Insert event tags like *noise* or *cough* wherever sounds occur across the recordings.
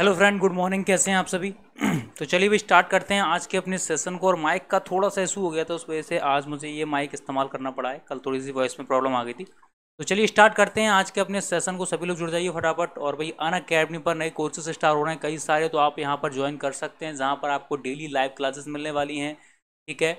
hello friend good morning कैसे हैं आप सभी *clears throat* तो चलिए भी स्टार्ट करते हैं आज के अपने सेशन को और माइक का थोड़ा सा इशू हो गया था उस वजह से आज मुझे ये माइक इस्तेमाल करना पड़ा है कल थोड़ी सी वॉइस में प्रॉब्लम आ गई थी तो चलिए स्टार्ट करते हैं आज के अपने सेशन को सभी लोग जुड़ जाइए फटाफट और भाई अन अकेडमी पर नए कोर्सेज स्टार्ट हो रहे हैं कई सारे तो आप यहाँ पर ज्वाइन कर सकते हैं जहाँ पर आपको डेली लाइव क्लासेस मिलने वाली हैं ठीक है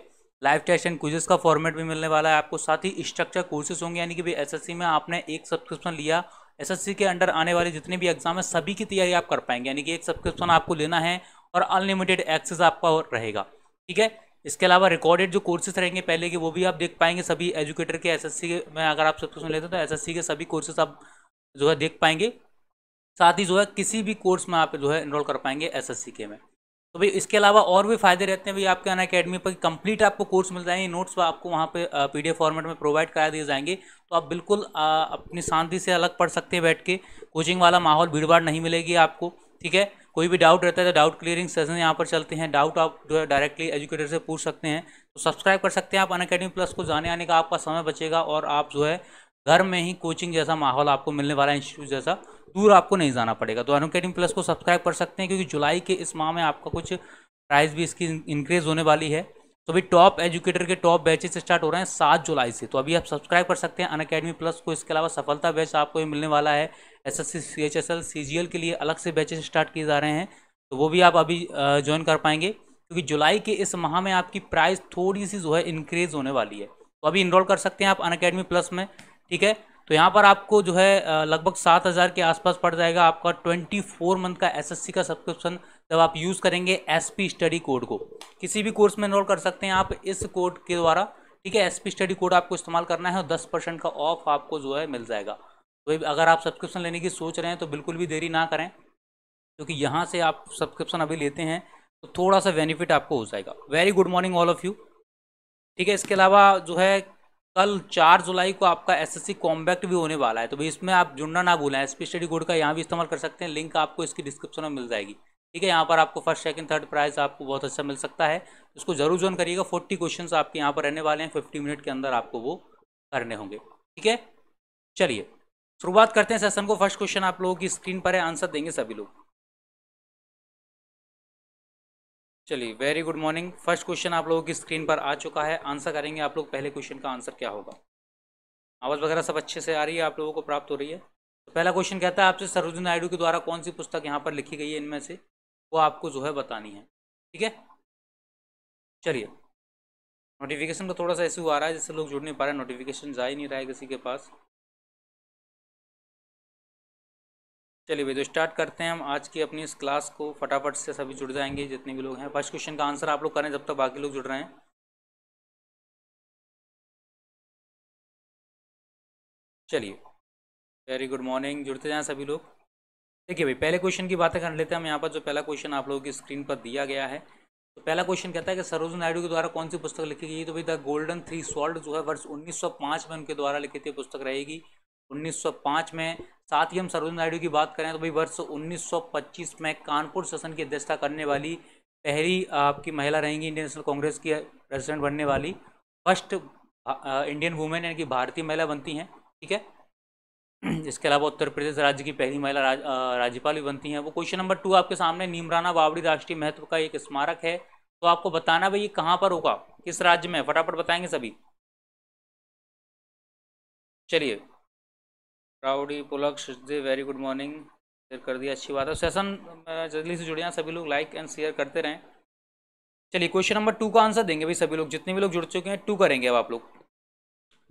लाइव टेस्ट एंड क्विजेस का फॉर्मेट भी मिलने वाला है आपको साथ ही स्ट्रक्चर कोर्सेज होंगे यानी कि भाई एसएससी में आपने एक सब्सक्रिप्शन लिया एसएससी के अंडर आने वाले जितने भी एग्जाम है सभी की तैयारी आप कर पाएंगे यानी कि एक सब्सक्रिप्शन आपको लेना है और अनलिमिटेड एक्सेस आपका रहेगा ठीक है इसके अलावा रिकॉर्डेड जो कोर्सेज रहेंगे पहले के वो भी आप देख पाएंगे सभी एजुकेटर के एस के में अगर आप सब्सक्रिप्शन लेते हैं तो सी के सभी कोर्सेज आप जो है देख पाएंगे साथ ही जो है किसी भी कोर्स में आप जो है इनरोल कर पाएंगे सी के में तो भाई इसके अलावा और भी फायदे रहते हैं भाई आपके अन अकेडमी पर कंप्लीट आपको कोर्स मिल जाएंगे नोट्स आपको वहाँ पे पीडीएफ फॉर्मेट में प्रोवाइड करा दिए जाएंगे तो आप बिल्कुल आ, अपनी शांति से अलग पढ़ सकते हैं बैठ के कोचिंग वाला माहौल भाड़ नहीं मिलेगी आपको ठीक है कोई भी डाउट रहता है तो डाउट क्लियरिंग सेशन यहाँ पर चलते हैं डाउट आप जो है डायरेक्टली एजुकेटर से पूछ सकते हैं तो सब्सक्राइब कर सकते हैं आप अन अकेडमी प्लस को जाने आने का आपका समय बचेगा और आप जो है घर में ही कोचिंग जैसा माहौल आपको मिलने वाला इंस्टीट्यूट जैसा दूर आपको नहीं जाना पड़ेगा तो अनु अकेडमी प्लस को सब्सक्राइब कर सकते हैं क्योंकि जुलाई के इस माह में आपका कुछ प्राइस भी इसकी इंक्रीज होने वाली है तो अभी टॉप एजुकेटर के टॉप बैचेस स्टार्ट हो रहे हैं सात जुलाई से तो अभी आप सब्सक्राइब कर सकते हैं अन अकेडमी प्लस को इसके अलावा सफलता बैच आपको ये मिलने वाला है S S C C H S L C G L के लिए अलग से बैचेस स्टार्ट किए जा रहे हैं तो वो भी आप अभी ज्वाइन कर पाएंगे क्योंकि जुलाई के इस माह में आपकी प्राइस थोड़ी सी जो है इंक्रीज होने वाली है तो अभी इनरोल कर सकते हैं आप अन अकेडमी प्लस में ठीक है तो यहाँ पर आपको जो है लगभग सात हज़ार के आसपास पड़ जाएगा आपका ट्वेंटी फोर मंथ का एसएससी का सब्सक्रिप्शन जब आप यूज़ करेंगे एसपी स्टडी कोड को किसी भी कोर्स में इनरोल कर सकते हैं आप इस कोड के द्वारा ठीक है एसपी स्टडी कोड आपको इस्तेमाल करना है और दस परसेंट का ऑफ आपको जो है मिल जाएगा तो अगर आप सब्सक्रिप्शन लेने की सोच रहे हैं तो बिल्कुल भी देरी ना करें क्योंकि यहाँ से आप सब्सक्रिप्शन अभी लेते हैं तो थोड़ा सा बेनिफिट आपको हो जाएगा very good morning all of you ठीक है इसके अलावा जो है कल चार जुलाई को आपका एसएससी कॉम्बैक्ट भी होने वाला है तो भाई इसमें आप जुड़ना ना भूलें एस स्टडी कोड का यहाँ भी इस्तेमाल कर सकते हैं लिंक आपको इसकी डिस्क्रिप्शन में मिल जाएगी ठीक है यहाँ पर आपको फर्स्ट सेकंड थर्ड प्राइज आपको बहुत अच्छा मिल सकता है इसको जरूर ज्वाइन करिएगा फोर्टी क्वेश्चन आपके यहाँ पर रहने वाले हैं फिफ्टी मिनट के अंदर आपको वो करने होंगे ठीक है चलिए शुरुआत करते हैं सेशन को फर्स्ट क्वेश्चन आप लोगों की स्क्रीन पर है आंसर देंगे सभी लोग चलिए very good morning first question आप लोगों की स्क्रीन पर आ चुका है आंसर करेंगे आप लोग पहले क्वेश्चन का आंसर क्या होगा आवाज़ वगैरह सब अच्छे से आ रही है आप लोगों को प्राप्त हो रही है तो पहला क्वेश्चन कहता है आपसे सरोजनी नायडू के द्वारा कौन सी पुस्तक यहाँ पर लिखी गई है इनमें से वो आपको जो है बतानी है ठीक है चलिए नोटिफिकेशन का थोड़ा सा हुआ आ रहा है जिससे लोग जुड़ नहीं पा रहे नोटिफिकेशन जा ही नहीं रहा है किसी के पास चलिए भाई तो स्टार्ट करते हैं हम आज की अपनी इस क्लास को फटाफट से सभी जुड़ जाएंगे जितने भी लोग हैं फर्स्ट क्वेश्चन का आंसर आप लोग करें जब तक तो बाकी लोग जुड़ रहे हैं चलिए वेरी गुड मॉर्निंग जुड़ते जाएं सभी लोग देखिए भाई पहले क्वेश्चन की बातें कर लेते हैं हम यहाँ पर जो पहला क्वेश्चन आप लोगों की स्क्रीन पर दिया गया है तो पहला क्वेश्चन कहता है कि सरोज नायडू के द्वारा कौन सी पुस्तक लिखी गई तो भाई द गोल्डन थ्री सॉल्ट जो है वर्ष उन्नीस में उनके द्वारा लिखी थी पुस्तक रहेगी 1905 में साथ ही हम सरोज नायडू की बात करें तो भाई वर्ष 1925 में कानपुर सेशन की अध्यक्षता करने वाली पहली आपकी महिला रहेंगी इंडियन नेशनल कांग्रेस की प्रेसिडेंट बनने वाली फर्स्ट इंडियन वुमेन यानी कि भारतीय महिला बनती हैं ठीक है इसके अलावा उत्तर प्रदेश राज्य की पहली महिला राज, राज्यपाल भी बनती हैं वो क्वेश्चन नंबर टू आपके सामने नीमराना बावड़ी राष्ट्रीय महत्व का एक स्मारक है तो आपको बताना भाई ये कहाँ पर होगा किस राज्य में फटाफट बताएंगे सभी चलिए राउडी Pulak Siddhi very good morning share कर दिया अच्छी बात है सेशन जल्दी से हैं सभी लोग लाइक एंड शेयर करते रहें चलिए क्वेश्चन नंबर टू का आंसर देंगे भाई सभी लोग जितने भी लोग जुड़ चुके हैं टू करेंगे अब आप लोग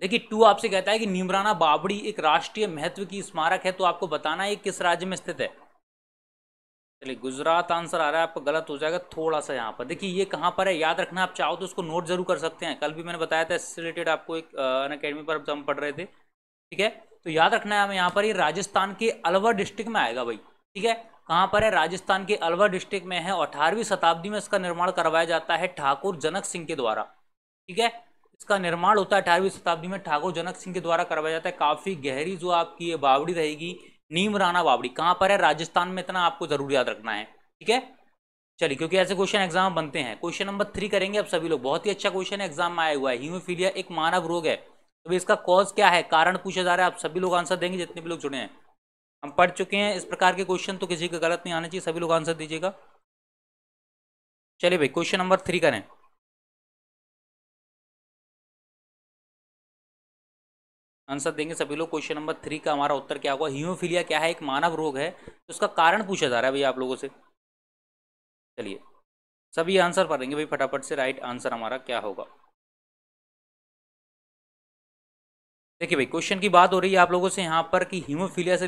देखिए टू आपसे कहता है कि निमराना बाबड़ी एक राष्ट्रीय महत्व की स्मारक है तो आपको बताना है किस राज्य में स्थित है चलिए गुजरात आंसर आ रहा है आपका गलत हो जाएगा थोड़ा सा यहाँ पर देखिए ये कहाँ पर है याद रखना आप चाहो तो उसको नोट जरूर कर सकते हैं कल भी मैंने बताया था इससे रिलेटेड आपको एक अन अकेडमी पर हम पढ़ रहे थे ठीक है तो याद रखना है हमें यहाँ पर ही राजस्थान के अलवर डिस्ट्रिक्ट में आएगा भाई ठीक है कहाँ पर है राजस्थान के अलवर डिस्ट्रिक्ट में है अठारहवीं शताब्दी में इसका निर्माण करवाया जाता है ठाकुर जनक सिंह के द्वारा ठीक है इसका निर्माण होता है अठारहवीं शताब्दी में ठाकुर जनक सिंह के द्वारा करवाया जाता है काफ़ी गहरी जो आपकी ये बावड़ी रहेगी नीमराना बावड़ी कहाँ पर है राजस्थान में इतना आपको जरूर याद रखना है ठीक है चलिए क्योंकि ऐसे क्वेश्चन एग्जाम बनते हैं क्वेश्चन नंबर थ्री करेंगे आप सभी लोग बहुत ही अच्छा क्वेश्चन एग्जाम में आया हुआ है हीमोफीलिया एक मानव रोग है तो इसका कॉज क्या है कारण पूछा जा रहा है आप सभी लोग आंसर देंगे जितने भी लोग जुड़े हैं हम पढ़ चुके हैं इस प्रकार के क्वेश्चन तो किसी को गलत नहीं आना चाहिए सभी लोग आंसर दीजिएगा चलिए भाई क्वेश्चन नंबर थ्री करें आंसर देंगे सभी लोग क्वेश्चन नंबर थ्री का हमारा उत्तर क्या होगा हीमोफीलिया क्या है एक मानव रोग है तो उसका कारण पूछा जा रहा है भैया आप लोगों से चलिए सभी आंसर पढ़ेंगे भाई फटाफट से राइट आंसर हमारा क्या होगा देखिए भाई क्वेश्चन की बात हो रही है आप लोगों से यहाँ पर कि हीमोफीलिया से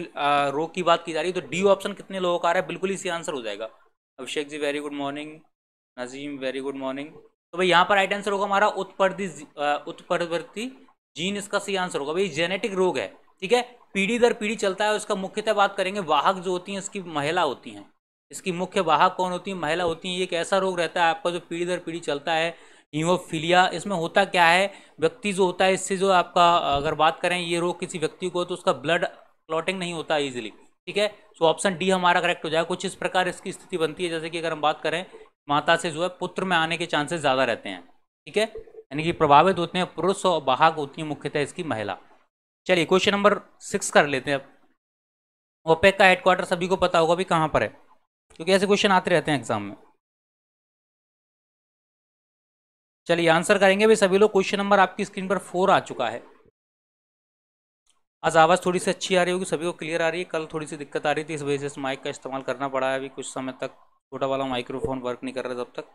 रोग की बात की जा रही है तो डी ऑप्शन कितने लोगों का आ रहा है बिल्कुल इसी आंसर हो जाएगा Abhishek ji very good morning Najeem very good morning तो भाई यहाँ पर राइट आंसर होगा हमारा उत्पर्दी उत्परिवर्ती जीन इसका सही आंसर होगा भाई जेनेटिक रोग है ठीक है पीढ़ी दर पीढ़ी चलता है उसका मुख्यतः बात करेंगे वाहक जो होती हैं इसकी महिला होती हैं इसकी मुख्य वाहक कौन होती है महिला होती है ये एक ऐसा रोग रहता है आपका जो पीढ़ी दर पीढ़ी चलता है हीमोफीलिया इसमें होता क्या है व्यक्ति जो होता है इससे जो आपका अगर बात करें ये रोग किसी व्यक्ति को तो उसका ब्लड क्लॉटिंग नहीं होता ईजिली ठीक है सो ऑप्शन डी हमारा करेक्ट हो जाएगा कुछ इस प्रकार इसकी स्थिति बनती है जैसे कि अगर हम बात करें माता से जो है पुत्र में आने के चांसेस ज़्यादा रहते हैं ठीक है यानी कि प्रभावित होते हैं पुरुष और बाहक होती है मुख्यतः इसकी महिला चलिए क्वेश्चन नंबर सिक्स कर लेते हैं अब ओपेक का हेडक्वार्टर सभी को पता होगा भी कहाँ पर है क्योंकि ऐसे क्वेश्चन आते रहते हैं एग्जाम में चलिए आंसर करेंगे भाई सभी लोग क्वेश्चन नंबर आपकी स्क्रीन पर फोर आ चुका है आज आवाज़ थोड़ी सी अच्छी आ रही होगी सभी को क्लियर आ रही है कल थोड़ी सी दिक्कत आ रही थी इस वजह से माइक का इस्तेमाल करना पड़ा है अभी कुछ समय तक छोटा वाला माइक्रोफोन वर्क नहीं कर रहा तब तक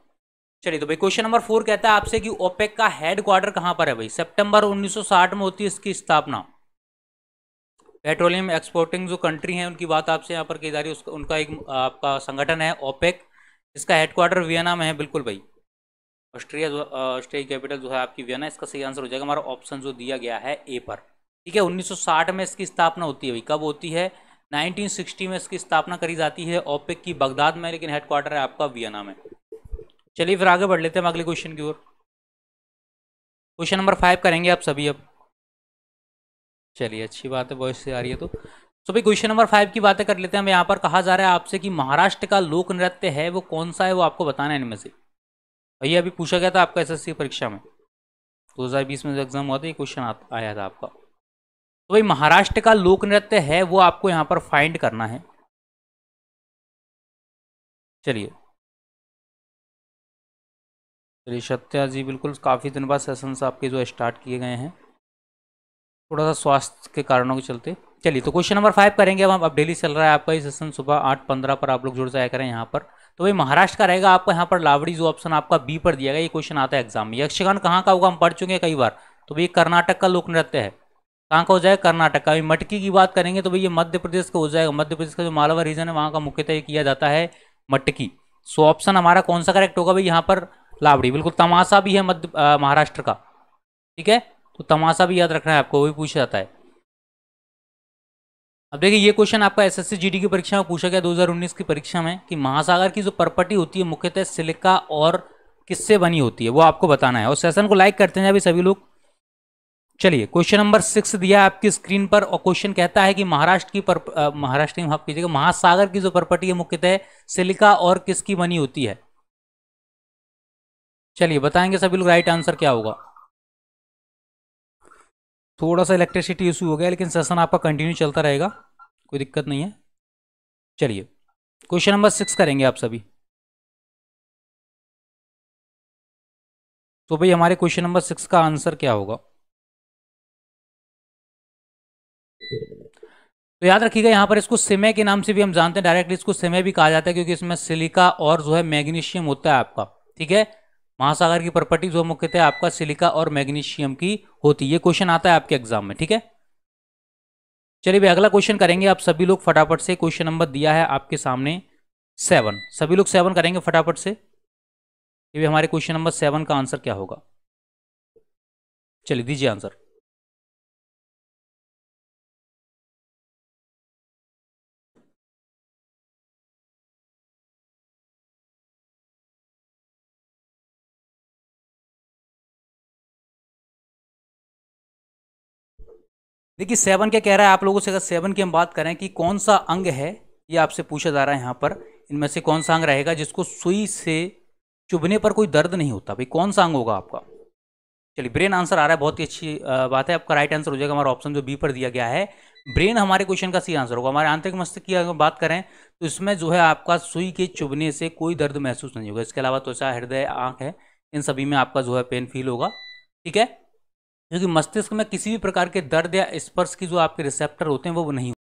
चलिए तो भाई क्वेश्चन नंबर फोर कहता है आपसे कि ओपेक का हेड क्वार्टर कहाँ पर है भाई सेप्टेम्बर उन्नीस में होती है इसकी स्थापना पेट्रोलियम एक्सपोर्टिंग जो कंट्री है उनकी बात आपसे यहाँ पर की जा रही है उसका उनका एक आपका संगठन है ओपेक इसका हेडक्वार्टर वियना में है बिल्कुल भाई ऑस्ट्रिया जो ऑस्ट्रिया की कैपिटल जो है आपकी वियना इसका सही आंसर हो जाएगा हमारा ऑप्शन जो दिया गया है ए पर ठीक है 1960 में इसकी स्थापना होती है भाई कब होती है 1960 में इसकी स्थापना करी जाती है ओपेक की बगदाद में लेकिन हेडक्वार्टर है आपका वियना में चलिए फिर आगे बढ़ लेते हैं हम अगले क्वेश्चन की ओर क्वेश्चन नंबर फाइव करेंगे आप सभी अब चलिए अच्छी बात है वॉइस से आ रही है तो तो भाई क्वेश्चन नंबर फाइव की बातें कर लेते हैं हम यहाँ पर कहा जा रहा है आपसे कि महाराष्ट्र का लोक नृत्य है वो कौन सा है वो आपको बताना है इनमें से भैया अभी पूछा गया था आपका एसएससी परीक्षा में 2020 में जो एग्ज़ाम हुआ था ये क्वेश्चन आया था आपका तो भाई महाराष्ट्र का लोक नृत्य है वो आपको यहाँ पर फाइंड करना है चलिए चलिए सत्या जी बिल्कुल काफ़ी दिन बाद सेशन आपके जो स्टार्ट किए गए हैं थोड़ा सा स्वास्थ्य के कारणों के चलते चलिए तो क्वेश्चन नंबर फाइव करेंगे अब आप डेली चल रहा है आपका ये सेशन सुबह आठ पंद्रह पर आप लोग जुड़ जाया करें यहाँ पर तो भाई महाराष्ट्र का रहेगा आपका यहाँ पर लावड़ी जो ऑप्शन आपका बी पर दिया गया ये क्वेश्चन आता है एग्जाम में यक्षगान कहाँ का होगा हम पढ़ चुके हैं कई बार तो भाई कर्नाटक का लोक नृत्य है कहाँ का हो जाएगा कर्नाटक का अभी मटकी की बात करेंगे तो भाई ये मध्य प्रदेश का हो जाएगा मध्य प्रदेश का जो मालवा रीजन है वहाँ का मुख्यतः किया जाता है मटकी सो ऑप्शन हमारा कौन सा करेक्ट होगा भाई यहाँ पर लावड़ी बिल्कुल तमाशा भी है मध्य महाराष्ट्र का ठीक है तो तमाशा भी याद रखना है आपको वही पूछा जाता है अब देखिए ये क्वेश्चन आपका एसएससी जीडी की परीक्षा में पूछा गया 2019 की परीक्षा में कि महासागर की जो परपटी होती है मुख्यतः सिलिका और किससे बनी होती है वो आपको बताना है और सेशन को लाइक करते हैं अभी सभी लोग चलिए क्वेश्चन नंबर सिक्स दिया है आपकी स्क्रीन पर और क्वेश्चन कहता है कि महाराष्ट्र की महाराष्ट्र में माफ कीजिएगा महासागर की जो परपटी है मुख्यतः सिलिका और किसकी बनी होती है चलिए बताएंगे सभी लोग राइट आंसर क्या होगा थोड़ा सा इलेक्ट्रिसिटी इशू हो गया लेकिन सेशन आपका कंटिन्यू चलता रहेगा कोई दिक्कत नहीं है चलिए क्वेश्चन नंबर सिक्स करेंगे आप सभी तो भाई हमारे क्वेश्चन नंबर सिक्स का आंसर क्या होगा तो याद रखिएगा यहाँ पर इसको सिमे के नाम से भी हम जानते हैं डायरेक्टली इसको सिमे भी कहा जाता है क्योंकि इसमें सिलिका और जो है मैग्नीशियम होता है आपका ठीक है महासागर की प्रॉपर्टीज वो मुख्यतः आपका सिलिका और मैग्नीशियम की होती है ये क्वेश्चन आता है आपके एग्जाम में ठीक है चलिए भाई अगला क्वेश्चन करेंगे आप सभी लोग फटाफट से क्वेश्चन नंबर दिया है आपके सामने सेवन सभी लोग सेवन करेंगे फटाफट से ये हमारे क्वेश्चन नंबर सेवन का आंसर क्या होगा चलिए दीजिए आंसर देखिए सेवन क्या कह रहा है आप लोगों से अगर सेवन की हम बात करें कि कौन सा अंग है ये आपसे पूछा जा रहा है यहाँ पर इनमें से कौन सा अंग रहेगा जिसको सुई से चुभने पर कोई दर्द नहीं होता भाई कौन सा अंग होगा आपका चलिए ब्रेन आंसर आ रहा है बहुत ही अच्छी बात है आपका राइट आंसर हो जाएगा हमारा ऑप्शन जो बी पर दिया गया है ब्रेन हमारे क्वेश्चन का सी आंसर होगा हमारे आंतरिक मस्तिष्क की अगर बात करें तो इसमें जो है आपका सुई के चुभने से कोई दर्द महसूस नहीं होगा इसके अलावा त्वचा हृदय आँख है इन सभी में आपका जो है पेन फील होगा ठीक है क्योंकि मस्तिष्क में किसी भी प्रकार के दर्द या स्पर्श की जो आपके रिसेप्टर होते हैं वो नहीं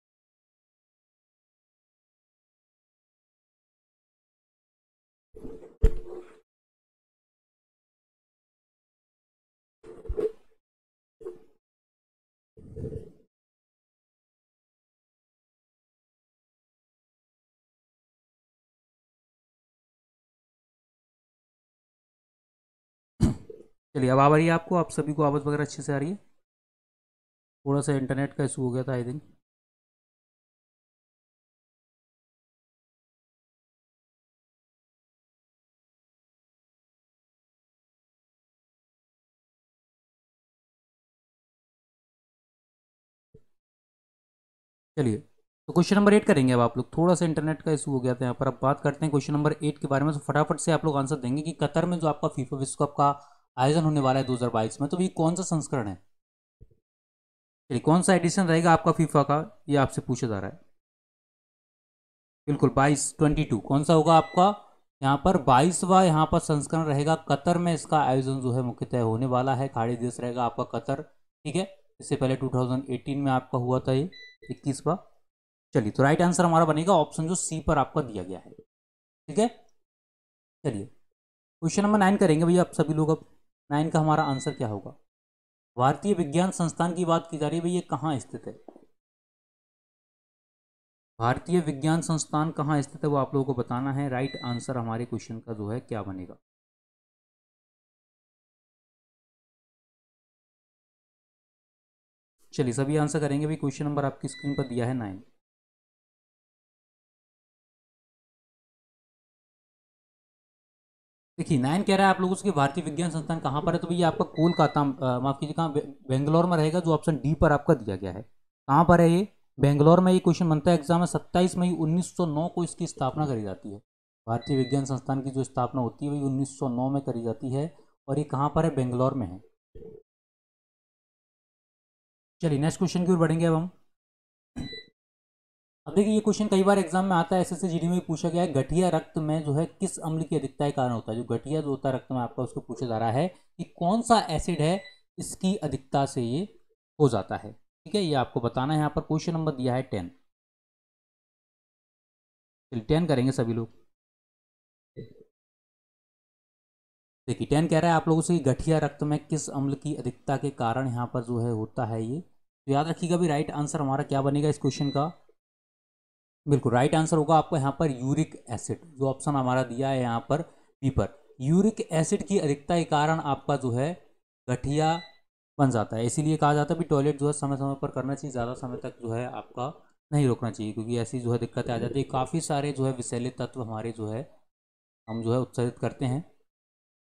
चलिए अब आ रही है आपको आप सभी को आवाज़ वगैरह अच्छे से आ रही है थोड़ा सा इंटरनेट का इशू हो गया था आई थिंक चलिए तो क्वेश्चन नंबर एट करेंगे अब आप लोग थोड़ा सा इंटरनेट का इशू हो गया था यहाँ पर अब बात करते हैं क्वेश्चन नंबर एट के बारे में तो फटाफट से आप लोग आंसर देंगे कि कतर में जो आपका फीफा विश्व कप का आयोजन होने वाला है बाईस में तो ये कौन सा संस्करण है चलिए कौन सा एडिशन रहेगा आपका फीफा का ये आपसे पूछा जा रहा है बिल्कुल 22 22 कौन सा होगा आपका यहाँ पर बाईसवा यहाँ पर संस्करण रहेगा कतर में इसका आयोजन जो है मुख्यतः होने वाला है खाड़ी देश रहेगा आपका कतर ठीक है इससे पहले 2018 में आपका हुआ था ये इक्कीसवा चलिए तो राइट आंसर हमारा बनेगा ऑप्शन जो सी पर आपका दिया गया है ठीक है चलिए क्वेश्चन नंबर नाइन करेंगे भैया आप सभी लोग अब नाइन का हमारा आंसर क्या होगा भारतीय विज्ञान संस्थान की बात की जा रही है भाई ये कहाँ स्थित है भारतीय विज्ञान संस्थान कहाँ स्थित है वो आप लोगों को बताना है राइट आंसर हमारे क्वेश्चन का जो है क्या बनेगा चलिए सभी आंसर करेंगे भाई क्वेश्चन नंबर आपकी स्क्रीन पर दिया है नाइन देखिए नाइन कह रहा है आप लोग उसके भारतीय विज्ञान संस्थान कहाँ पर है तो भैया आपका कोलकाता माफ कीजिए कहाँ बेंगलोर में रहेगा जो ऑप्शन डी पर आपका दिया गया है कहाँ पर है ये बेंगलोर में ये क्वेश्चन बनता है एग्जाम है सत्ताईस मई उन्नीस को इसकी स्थापना करी जाती है भारतीय विज्ञान संस्थान की जो स्थापना होती है वही उन्नीस में करी जाती है और ये कहाँ पर है बेंगलोर में है चलिए नेक्स्ट क्वेश्चन की ओर बढ़ेंगे अब हम अब देखिए ये क्वेश्चन कई बार एग्जाम में आता है एस एस जीडी में पूछा गया है घटिया रक्त में जो है किस अम्ल की अधिकता के कारण होता है जो घटिया जो होता है रक्त में आपका उसको पूछा जा रहा है कि कौन सा एसिड है इसकी अधिकता से ये हो जाता है ठीक है ये आपको बताना है यहाँ पर क्वेश्चन नंबर दिया है टेन टेन करेंगे सभी लोग देखिए टेन कह रहा है आप लोगों से गठिया रक्त में किस अम्ल की अधिकता के कारण यहाँ पर जो है होता है ये तो याद रखिएगा भी राइट आंसर हमारा क्या बनेगा इस क्वेश्चन का बिल्कुल राइट आंसर होगा आपको यहाँ पर यूरिक एसिड जो ऑप्शन हमारा दिया है यहाँ पर बी पर यूरिक एसिड की अधिकता के कारण आपका जो है गठिया बन जाता है इसीलिए कहा जाता है भी टॉयलेट जो है समय समय पर करना चाहिए ज़्यादा समय तक जो है आपका नहीं रोकना चाहिए क्योंकि ऐसी जो है दिक्कतें आ जाती है काफ़ी सारे जो है विषैले तत्व हमारे जो है हम जो है उत्सर्जित करते हैं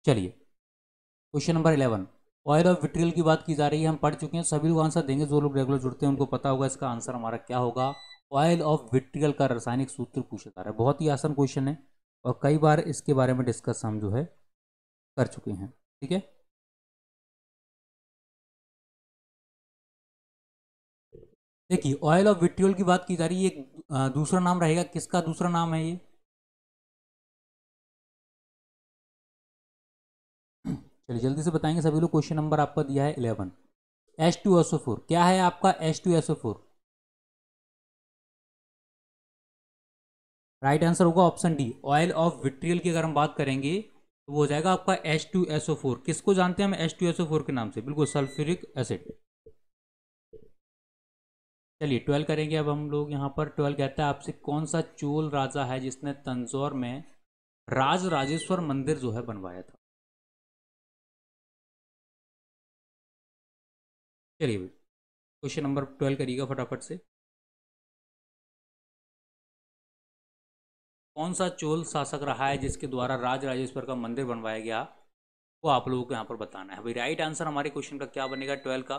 चलिए question number eleven oil of vitriol की बात की जा रही है हम पढ़ चुके हैं सभी लोग आंसर देंगे जो लोग रेगुलर जुड़ते हैं उनको पता होगा इसका आंसर हमारा क्या होगा ऑयल ऑफ विट्रियल का रासायनिक सूत्र पूछा जा रहा है बहुत ही आसान क्वेश्चन है और कई बार इसके बारे में डिस्कस हम जो है कर चुके हैं ठीक है देखिए ऑयल ऑफ विट्रियल की बात की जा रही है एक दूसरा नाम रहेगा किसका दूसरा नाम है ये चलिए जल्दी से बताएंगे सभी लोग क्वेश्चन नंबर आपका दिया है eleven H two SO four क्या है आपका H two SO four right answer होगा option D oil of vitriol की अगर हम बात करेंगे तो वो हो जाएगा आपका H two S O four किसको जानते हैं हम H two S O four के नाम से बिल्कुल सल्फ्यूरिक एसिड चलिए ट्वेल्व करेंगे अब हम लोग यहाँ पर ट्वेल्व कहता है आपसे कौन सा चोल राजा है जिसने तंजौर में राज राजेश्वर मंदिर जो है बनवाया था चलिए क्वेश्चन नंबर ट्वेल्व करिएगा फटाफट से कौन सा चोल शासक रहा है जिसके द्वारा राज राजेश्वर का मंदिर बनवाया गया वो आप लोगों को यहाँ पर बताना है भाई राइट आंसर हमारे क्वेश्चन का क्या बनेगा ट्वेल्व का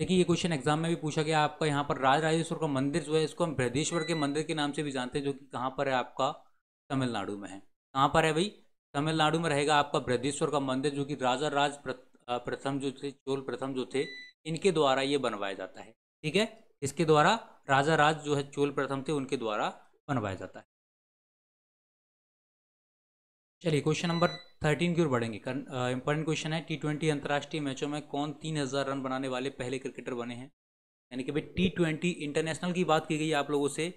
देखिए ये क्वेश्चन एग्जाम में भी पूछा गया आपका यहाँ पर राज राजेश्वर का मंदिर जो है इसको हम बृहदेश्वर के मंदिर के नाम से भी जानते हैं जो कि कहाँ पर है आपका तमिलनाडु में है कहाँ पर है भाई तमिलनाडु में रहेगा आपका बृहदेश्वर का मंदिर जो कि राजा राज प्रथम जो थे चोल प्रथम जो थे इनके द्वारा ये बनवाया जाता है ठीक है इसके द्वारा राजा राज जो है चोल प्रथम थे उनके द्वारा बनवाया जाता है चलिए क्वेश्चन नंबर थर्टीन की ओर बढ़ेंगे इंपॉर्टेंट क्वेश्चन है टी ट्वेंटी अंतर्राष्ट्रीय मैचों में कौन तीन हजार रन बनाने वाले पहले क्रिकेटर बने हैं यानी कि भाई टी ट्वेंटी इंटरनेशनल की बात की गई आप लोगों से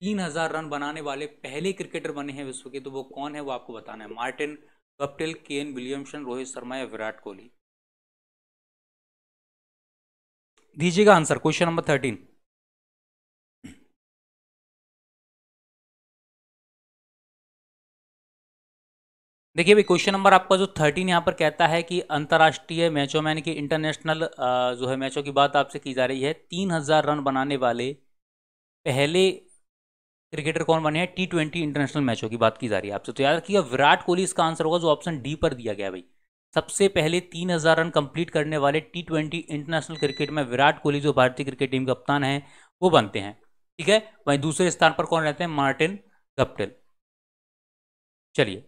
तीन हजार रन बनाने वाले पहले क्रिकेटर बने हैं विश्व के तो वो कौन है वो आपको बताना है Martin Guptill Kane Williamson Rohit Sharma या विराट कोहली दीजिएगा आंसर क्वेश्चन नंबर थर्टीन देखिए भाई क्वेश्चन नंबर आपका जो थर्टीन यहाँ पर कहता है कि अंतर्राष्ट्रीय मैचों में यानी कि इंटरनेशनल जो है मैचों की बात आपसे की जा रही है तीन हजार रन बनाने वाले पहले क्रिकेटर कौन बने हैं टी ट्वेंटी इंटरनेशनल मैचों की बात की जा रही है आपसे तो याद रखिएगा विराट कोहली इसका आंसर होगा जो ऑप्शन डी पर दिया गया भाई सबसे पहले 3000 रन कंप्लीट करने वाले टी ट्वेंटी इंटरनेशनल क्रिकेट में विराट कोहली जो भारतीय क्रिकेट टीम कप्तान है वो बनते हैं ठीक है वहीं दूसरे स्थान पर कौन रहते हैं मार्टिन गप्टिल चलिए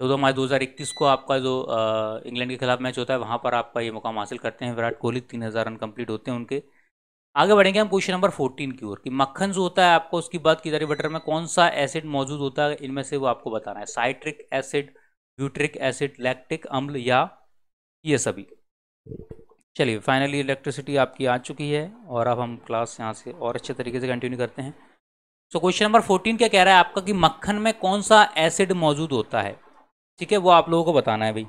तो दो मार्च 2021 को आपका जो इंग्लैंड के खिलाफ मैच होता है वहां पर आपका ये मुकाम हासिल करते हैं विराट कोहली तीन हज़ार रन कंप्लीट होते हैं उनके आगे बढ़ेंगे हम क्वेश्चन नंबर फोर्टीन की ओर कि मक्खन जो होता है आपको उसकी बात की जा रही बटर में कौन सा एसिड मौजूद होता है इनमें से वो आपको बताना है citric acid butyric acid lactic अम्ल या ये सभी चलिए फाइनली इलेक्ट्रिसिटी आपकी आ चुकी है और अब हम क्लास यहाँ से और अच्छे तरीके से कंटिन्यू करते हैं सो क्वेश्चन नंबर फोर्टीन क्या कह रहा है आपका कि मक्खन में कौन सा एसिड मौजूद होता है ठीक है वो आप लोगों को बताना है भाई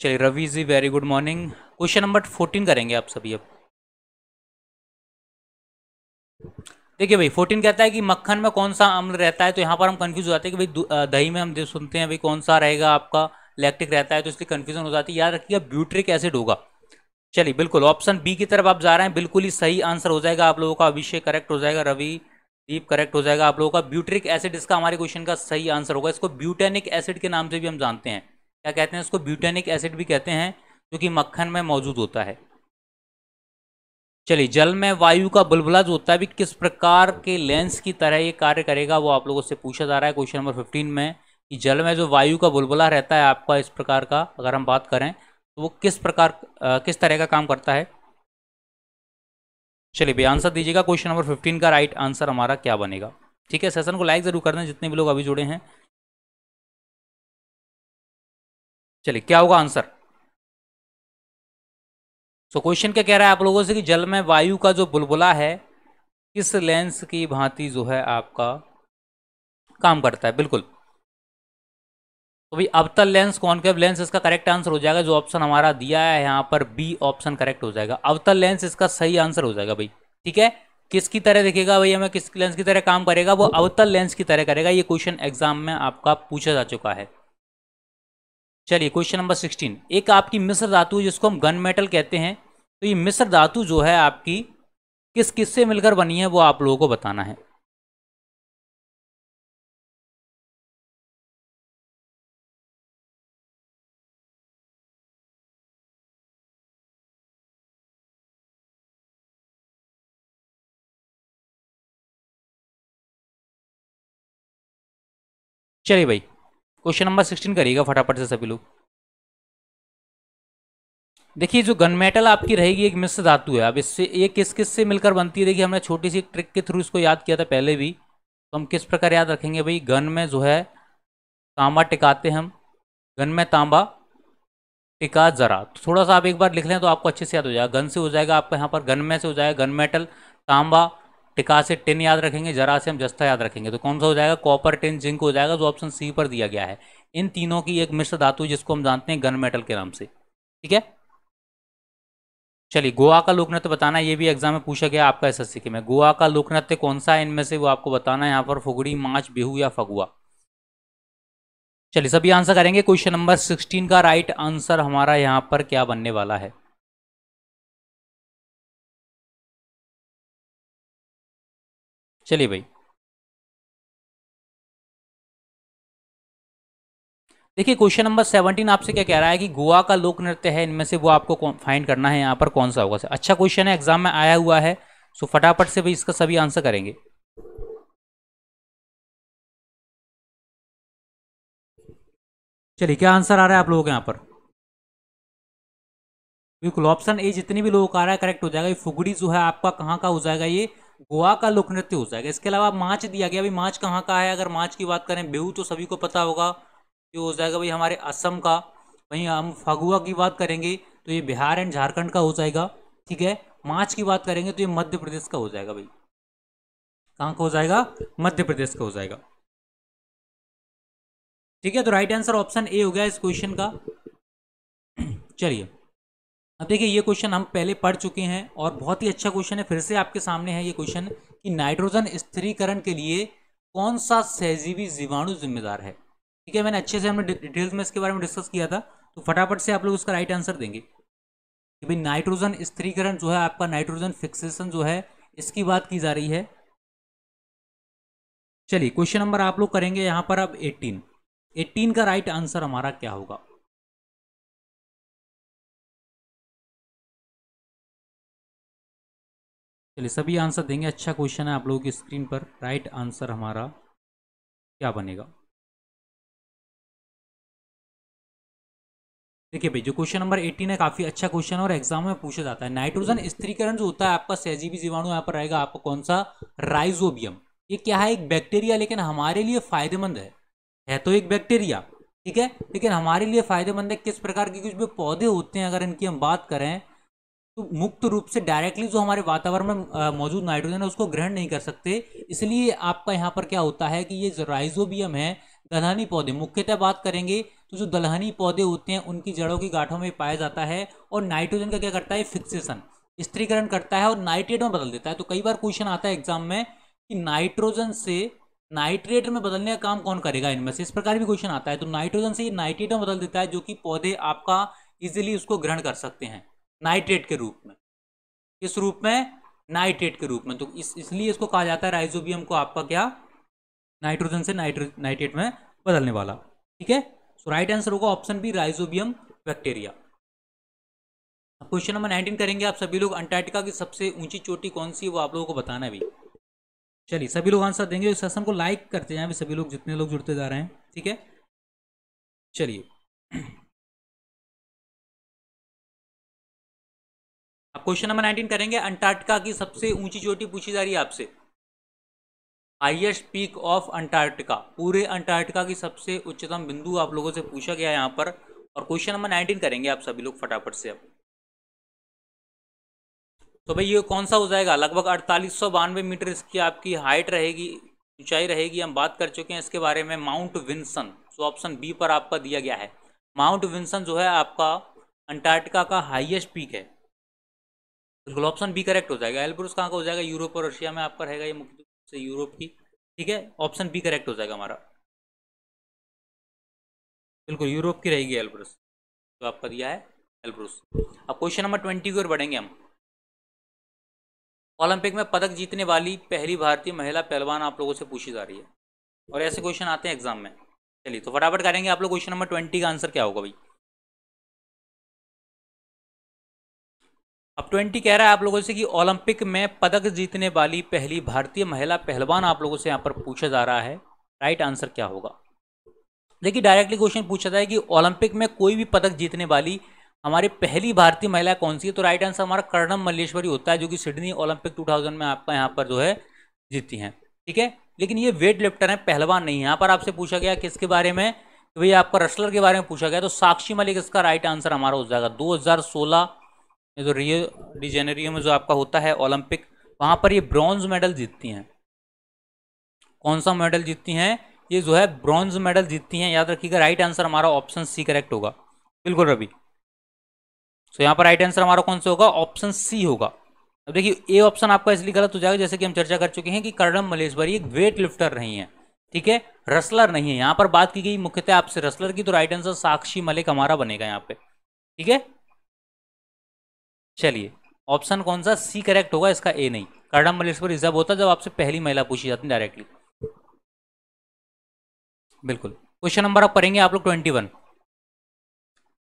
चलिए Ravi ji very good morning question number fourteen करेंगे आप सभी अब देखिए भाई फोर्टीन कहता है कि मक्खन में कौन सा अम्ल रहता है तो यहाँ पर हम कन्फ्यूज हो जाते हैं कि भाई दही में हम सुनते हैं भाई कौन सा रहेगा आपका लैक्टिक रहता है तो इसलिए कन्फ्यूजन हो जाती है याद रखिएगा ब्यूट्रिक एसिड होगा चलिए बिल्कुल ऑप्शन बी की तरफ आप जा रहे हैं बिल्कुल ही सही आंसर हो जाएगा आप लोगों का अभिषेक करेक्ट हो जाएगा रवि दीप करेक्ट हो जाएगा आप लोगों का ब्यूट्रिक एसिड इसका हमारे क्वेश्चन का सही आंसर होगा इसको ब्यूटेनिक एसिड के नाम से भी हम जानते हैं क्या कहते हैं इसको ब्यूटेनिक एसिड भी कहते हैं जो कि मक्खन में मौजूद होता है चलिए जल में वायु का बुलबुला जो होता है भी किस प्रकार के लेंस की तरह ये कार्य करेगा वो आप लोगों से पूछा जा रहा है क्वेश्चन नंबर फिफ्टीन में कि जल में जो वायु का बुलबुला रहता है आपका इस प्रकार का अगर हम बात करें तो वो किस प्रकार आ, किस तरह का काम करता है चलिए भैया आंसर दीजिएगा क्वेश्चन नंबर फिफ्टीन का राइट आंसर हमारा क्या बनेगा ठीक है सेशन को लाइक ज़रूर कर दें जितने भी लोग अभी जुड़े हैं चलिए क्या होगा आंसर सो क्वेश्चन क्या कह रहा है आप लोगों से कि जल में वायु का जो बुलबुला है किस लेंस की भांति जो है आपका काम करता है बिल्कुल तो भाई अवतल लेंस कौन कैब लेंस इसका करेक्ट आंसर हो जाएगा जो ऑप्शन हमारा दिया है यहाँ पर बी ऑप्शन करेक्ट हो जाएगा अवतल लेंस इसका सही आंसर हो जाएगा भाई ठीक है किसकी तरह देखेगा भाई हमें किस लेंस की तरह काम करेगा वो अवतल लेंस की तरह करेगा ये क्वेश्चन एग्जाम में आपका पूछा जा चुका है चलिए क्वेश्चन नंबर सिक्सटीन एक आपकी मिश्र धातु जिसको हम गन मेटल कहते हैं तो ये मिश्र धातु जो है आपकी किस किस से मिलकर बनी है वो आप लोगों को बताना है चलिए भाई क्वेश्चन नंबर सिक्सटीन करिएगा फटाफट से सभी लोग देखिए जो गन मेटल आपकी रहेगी एक मिश्र धातु है अब इससे ये किस किस से मिलकर बनती है देखिए हमने छोटी सी ट्रिक के थ्रू इसको याद किया था पहले भी तो हम किस प्रकार याद रखेंगे भाई गन में जो है तांबा टिकाते हम गन में तांबा टिका जरा तो थोड़ा सा आप एक बार लिख लें तो आपको अच्छे से याद हो जाएगा गन से हो जाएगा आपका यहाँ पर गन में से हो जाएगा गन मेटल तांबा टिका से टिन याद रखेंगे जरा से हम जस्ता याद रखेंगे तो कौन सा हो जाएगा कॉपर टिन जिंक हो जाएगा जो ऑप्शन सी पर दिया गया है इन तीनों की एक मिश्र धातु जिसको हम जानते हैं गन मेटल के नाम से ठीक है चलिए गोवा का लोक नृत्य बताना ये भी एग्जाम में पूछा गया आपका एस के में गोवा का लोक नृत्य कौन सा है इनमें से वो आपको बताना है यहाँ पर फुगड़ी माछ बिहू या फगुआ चलिए सभी आंसर करेंगे क्वेश्चन नंबर सिक्सटीन का राइट आंसर हमारा यहाँ पर क्या बनने वाला है चलिए भाई देखिए क्वेश्चन नंबर सेवनटीन आपसे क्या कह रहा है कि गोवा का लोक नृत्य है इनमें से वो आपको फाइंड करना है यहाँ पर कौन सा होगा अच्छा क्वेश्चन है एग्जाम में आया हुआ है सो फटाफट से भाई इसका सभी आंसर करेंगे चलिए क्या आंसर आ रहा है आप लोगों के यहाँ पर बिल्कुल ऑप्शन ए जितने भी लोगों का आ रहा है करेक्ट हो जाएगा ये फुगड़ी जो है आपका कहाँ का हो जाएगा ये गोवा का लोक नृत्य हो जाएगा इसके अलावा माच दिया गया अभी माच कहाँ का है अगर माच की बात करें बेहू तो सभी को पता होगा ये हो जाएगा भाई हमारे असम का वहीं हम फगुआ की बात करेंगे तो ये बिहार एंड झारखंड का हो जाएगा ठीक है माच की बात करेंगे तो ये मध्य प्रदेश का हो जाएगा भाई कहाँ का हो जाएगा मध्य प्रदेश का हो जाएगा ठीक है तो राइट आंसर ऑप्शन ए हो गया इस क्वेश्चन का *clears throat* चलिए अब देखिए ये क्वेश्चन हम पहले पढ़ चुके हैं और बहुत ही अच्छा क्वेश्चन है फिर से आपके सामने है ये क्वेश्चन कि नाइट्रोजन स्थिरीकरण के लिए कौन सा सहजीवी जीवाणु जिम्मेदार है ठीक है मैंने अच्छे से हमने डिटेल्स में इसके बारे में डिस्कस किया था तो फटाफट से आप लोग उसका राइट आंसर देंगे कि भाई नाइट्रोजन स्थिरीकरण जो है आपका नाइट्रोजन फिक्सेशन जो है इसकी बात की जा रही है चलिए क्वेश्चन नंबर आप लोग करेंगे यहाँ पर अब एट्टीन एट्टीन का राइट आंसर हमारा क्या होगा चलिए सभी आंसर देंगे अच्छा क्वेश्चन है आप लोगों की स्क्रीन पर राइट आंसर हमारा क्या बनेगा देखिए भाई जो क्वेश्चन नंबर 18 है काफी अच्छा क्वेश्चन और एग्जाम में पूछा जाता है नाइट्रोजन स्त्रीकरण जो होता है आपका सहजीवी जीवाणु यहाँ पर रहेगा आपका कौन सा राइजोबियम ये क्या है एक बैक्टीरिया लेकिन हमारे लिए फायदेमंद है है तो एक बैक्टीरिया ठीक है लेकिन हमारे लिए फायदेमंद है किस प्रकार के कुछ भी पौधे होते हैं अगर इनकी हम बात करें तो मुक्त रूप से डायरेक्टली जो हमारे वातावरण में मौजूद नाइट्रोजन है उसको ग्रहण नहीं कर सकते इसलिए आपका यहाँ पर क्या होता है कि ये जो राइजोबियम है दलहनी पौधे मुख्यतः बात करेंगे तो जो दलहनी पौधे होते हैं उनकी जड़ों की गाठों में पाया जाता है और नाइट्रोजन का क्या करता है फिक्सेशन स्त्रीकरण करता है और नाइट्रेट में बदल देता है तो कई बार क्वेश्चन आता है एग्जाम में कि नाइट्रोजन से नाइट्रेट में बदलने का काम कौन करेगा इनमें से इस प्रकार भी क्वेश्चन आता है तो नाइट्रोजन से ये नाइट्रेट में बदल देता है जो कि पौधे आपका इजिली उसको ग्रहण कर सकते हैं नाइट्रेट के रूप में किस रूप में नाइट्रेट के रूप में तो इस इसलिए इसको कहा जाता है राइजोबियम को आपका क्या नाइट्रोजन से नाइट्रो नाइट्रेट में बदलने वाला ठीक है सो राइट आंसर होगा option B rhizobium bacteria question number nineteen करेंगे आप सभी लोग अंटार्कटिका की सबसे ऊंची चोटी कौन सी है वो आप लोगों को बताना भी चलिए सभी लोग आंसर देंगे इस सेशन को लाइक करते हैं अभी सभी लोग जितने लोग जुड़ते जा रहे हैं ठीक है चलिए क्वेश्चन नंबर नाइनटीन करेंगे अंटार्कटिका की सबसे ऊंची चोटी पूछी जा रही है आपसे हाइएस्ट पीक ऑफ अंटार्कटिका पूरे अंटार्कटिका की सबसे उच्चतम बिंदु आप लोगों से पूछा गया यहाँ पर और क्वेश्चन नंबर नाइनटीन करेंगे आप सभी लोग फटाफट से अब तो भाई ये कौन सा हो जाएगा लगभग अड़तालीस सौ बानवे मीटर इसकी आपकी हाइट रहेगी ऊंचाई रहेगी हम बात कर चुके हैं इसके बारे में Mount Vinson so option B पर आपका दिया गया है माउंट विंसन जो है आपका अंटार्कटिका का हाईएस्ट पीक है बिल्कुल ऑप्शन बी करेक्ट हो जाएगा एलब्रुस कहाँ का हो जाएगा यूरोप और रशिया में आपका रहेगा ये मुख्य रूप से यूरोप की ठीक है ऑप्शन बी करेक्ट हो जाएगा हमारा बिल्कुल यूरोप की रहेगी एलब्रुस तो आपका दिया है एलब्रुस अब क्वेश्चन नंबर ट्वेंटी की ओर बढ़ेंगे हम ओलंपिक में पदक जीतने वाली पहली भारतीय महिला पहलवान आप लोगों से पूछी जा रही है और ऐसे क्वेश्चन आते हैं एग्जाम में चलिए तो फटाफट करेंगे आप लोग क्वेश्चन नंबर ट्वेंटी का आंसर क्या होगा भाई अब ट्वेंटी कह रहा है आप लोगों से कि ओलंपिक में पदक जीतने वाली पहली भारतीय महिला पहलवान आप लोगों से यहाँ पर पूछा जा रहा है राइट आंसर क्या होगा देखिए डायरेक्टली क्वेश्चन पूछा जाए कि ओलंपिक में कोई भी पदक जीतने वाली हमारी पहली भारतीय महिला कौन सी है तो राइट आंसर हमारा कर्णम मल्लेश्वरी होता है जो कि सिडनी ओलंपिक 2000 में आपका यहाँ पर जो है जीती हैं ठीक है लेकिन ये वेट लिफ्टर है पहलवान नहीं है यहाँ पर आपसे पूछा गया किसके बारे में तो भैया आपका रसलर के बारे में पूछा गया तो साक्षी मलिक इसका राइट आंसर हमारा हो जाएगा दो ये जो रियो डिजेनेरियो में जो आपका होता है ओलंपिक वहाँ पर ये ब्रॉन्ज मेडल जीतती हैं कौन सा मेडल जीतती हैं ये जो है ब्रॉन्ज मेडल जीतती हैं याद रखिएगा राइट आंसर हमारा ऑप्शन सी करेक्ट होगा बिल्कुल रवि सो यहाँ पर राइट आंसर हमारा कौन सा होगा ऑप्शन सी होगा अब देखिए ए ऑप्शन आपका इसलिए गलत हो जाएगा जैसे कि हम चर्चा कर चुके हैं कि कर्णम मलेश्वरी एक वेट लिफ्टर नहीं है ठीक है रसलर नहीं है यहाँ पर बात की गई मुख्यतः आपसे रसलर की तो राइट आंसर साक्षी मलिक हमारा बनेगा यहाँ पे ठीक है चलिए ऑप्शन कौन सा सी करेक्ट होगा इसका ए नहीं कर्णम मलेश्वर रिजर्व होता जब आपसे पहली महिला पूछी जाती है डायरेक्टली बिल्कुल क्वेश्चन नंबर आप पढ़ेंगे आप लोग ट्वेंटी वन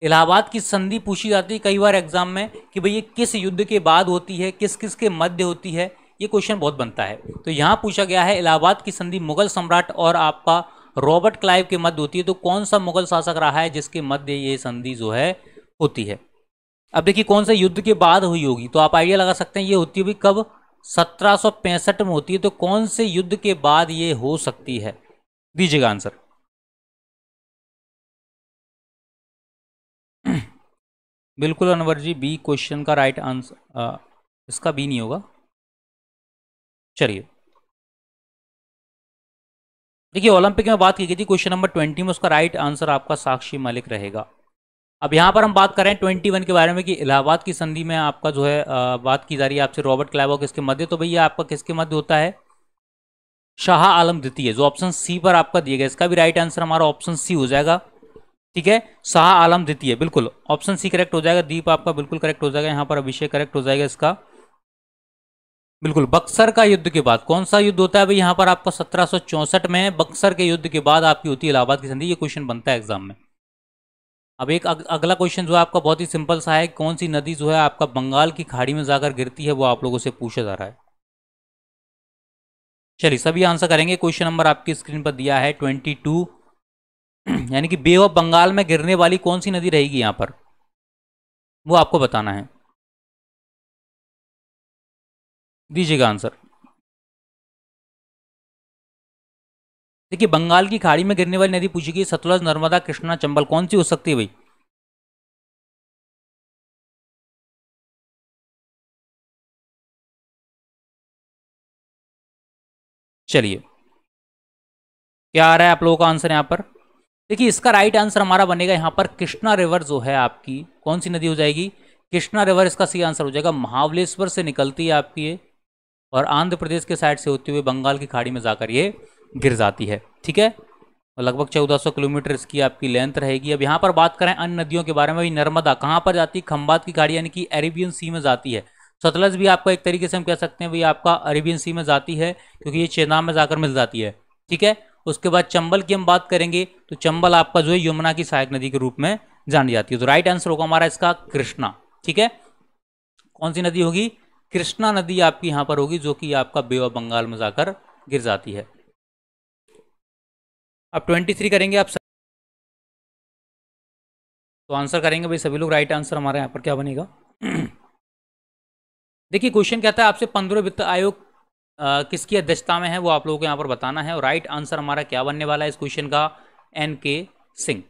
इलाहाबाद की संधि पूछी जाती है कई बार एग्जाम में कि भाई ये किस युद्ध के बाद होती है किस किस के मध्य होती है ये क्वेश्चन बहुत बनता है तो यहाँ पूछा गया है इलाहाबाद की संधि मुगल सम्राट और आपका रॉबर्ट क्लाइव के मध्य होती है तो कौन सा मुगल शासक रहा है जिसके मध्य ये संधि जो है होती है अब देखिए कौन से युद्ध के बाद हुई होगी तो आप आइडिया लगा सकते हैं ये होती हुई कब सत्रह में होती है तो कौन से युद्ध के बाद ये हो सकती है दीजिएगा आंसर *clears throat* बिल्कुल अनवर जी बी क्वेश्चन का राइट आंसर इसका बी नहीं होगा चलिए देखिए ओलंपिक में बात की गई थी क्वेश्चन नंबर ट्वेंटी में उसका राइट आंसर आपका साक्षी मलिक रहेगा अब यहाँ पर हम बात कर रहे हैं ट्वेंटी वन के बारे में कि इलाहाबाद की संधि में आपका जो है आ, बात की जा रही है आपसे रॉबर्ट क्लाइवो किसके मध्य तो भैया आपका किसके मध्य होता है शाह आलम द्वितीय जो ऑप्शन सी पर आपका दिया गया इसका भी राइट आंसर हमारा ऑप्शन सी हो जाएगा ठीक है शाह आलम द्वितीय बिल्कुल ऑप्शन सी करेक्ट हो जाएगा दीप आपका बिल्कुल करेक्ट हो जाएगा यहाँ पर अभिषेक करेक्ट हो जाएगा इसका बिल्कुल बक्सर का युद्ध के बाद कौन सा युद्ध होता है भाई यहाँ पर आपका सत्रह में बक्सर के युद्ध के बाद आपकी होती है इलाहाबाद की संधि ये क्वेश्चन बनता है एग्जाम में अब एक अग, अगला क्वेश्चन जो है आपका बहुत ही सिंपल सा है कौन सी नदी जो है आपका बंगाल की खाड़ी में जाकर गिरती है वो आप लोगों से पूछा जा रहा है चलिए सभी आंसर करेंगे क्वेश्चन नंबर आपकी स्क्रीन पर दिया है ट्वेंटी टू *clears throat* यानी कि बे ऑफ बंगाल में गिरने वाली कौन सी नदी रहेगी यहाँ पर वो आपको बताना है दीजिएगा आंसर देखिए बंगाल की खाड़ी में गिरने वाली नदी पूछी गई सतलज नर्मदा कृष्णा चंबल कौन सी हो सकती है भाई चलिए क्या आ रहा है आप लोगों का आंसर यहां पर देखिए इसका राइट आंसर हमारा बनेगा यहां पर कृष्णा रिवर जो है आपकी कौन सी नदी हो जाएगी कृष्णा रिवर इसका सही आंसर हो जाएगा महावलेश्वर से निकलती है आपकी ये और आंध्र प्रदेश के साइड से होते हुए बंगाल की खाड़ी में जाकर ये गिर जाती है ठीक है लगभग 1400 किलोमीटर इसकी आपकी लेंथ रहेगी अब यहाँ पर बात करें अन्य नदियों के बारे में भी नर्मदा कहाँ पर जाती है खम्बात की खाड़ी यानी कि अरेबियन सी में जाती है सतलज भी आपका एक तरीके से हम कह सकते हैं भाई आपका अरेबियन सी में जाती है क्योंकि ये चेनाब में जाकर मिल जाती है ठीक है उसके बाद चंबल की हम बात करेंगे तो चंबल आपका जो है यमुना की सहायक नदी के रूप में जानी जाती है तो राइट आंसर होगा हमारा इसका कृष्णा ठीक है कौन सी नदी होगी कृष्णा नदी आपकी यहाँ पर होगी जो कि आपका बेवा बंगाल में जाकर गिर जाती है अब ट्वेंटी थ्री करेंगे आप तो आंसर करेंगे भाई सभी लोग राइट आंसर हमारे यहाँ पर क्या बनेगा *clears throat* देखिए क्वेश्चन कहता है आपसे पंद्रह वित्त आयोग किसकी अध्यक्षता में है वो आप लोगों को यहाँ पर बताना है और राइट आंसर हमारा क्या बनने वाला है इस क्वेश्चन का एन के सिंह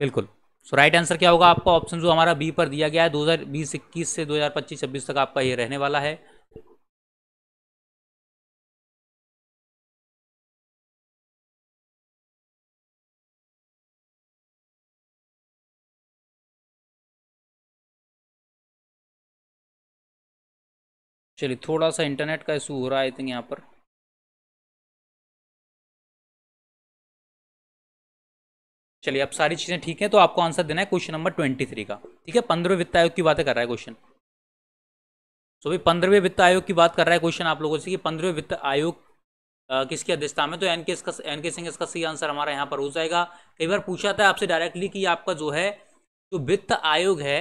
बिल्कुल सो राइट आंसर क्या होगा आपका ऑप्शन जो हमारा बी पर दिया गया है बीस इक्कीस से पच्चीस छब्बीस तक आपका ये रहने वाला है चलिए थोड़ा सा इंटरनेट का इशू हो रहा है आई थिंक यहाँ पर चलिए अब सारी चीज़ें ठीक हैं तो आपको आंसर देना है क्वेश्चन नंबर ट्वेंटी थ्री का ठीक है पंद्रह वित्त आयोग की बातें कर रहा है क्वेश्चन सो भाई पंद्रहवें वित्त आयोग की बात कर रहा है क्वेश्चन आप लोगों से कि पंद्रहवें वित्त आयोग किसकी अध्यक्षता में तो एन के इसका एन के सिंह इसका सही आंसर हमारा यहाँ पर हो जाएगा कई बार पूछा था आपसे डायरेक्टली कि आपका जो है जो वित्त आयोग है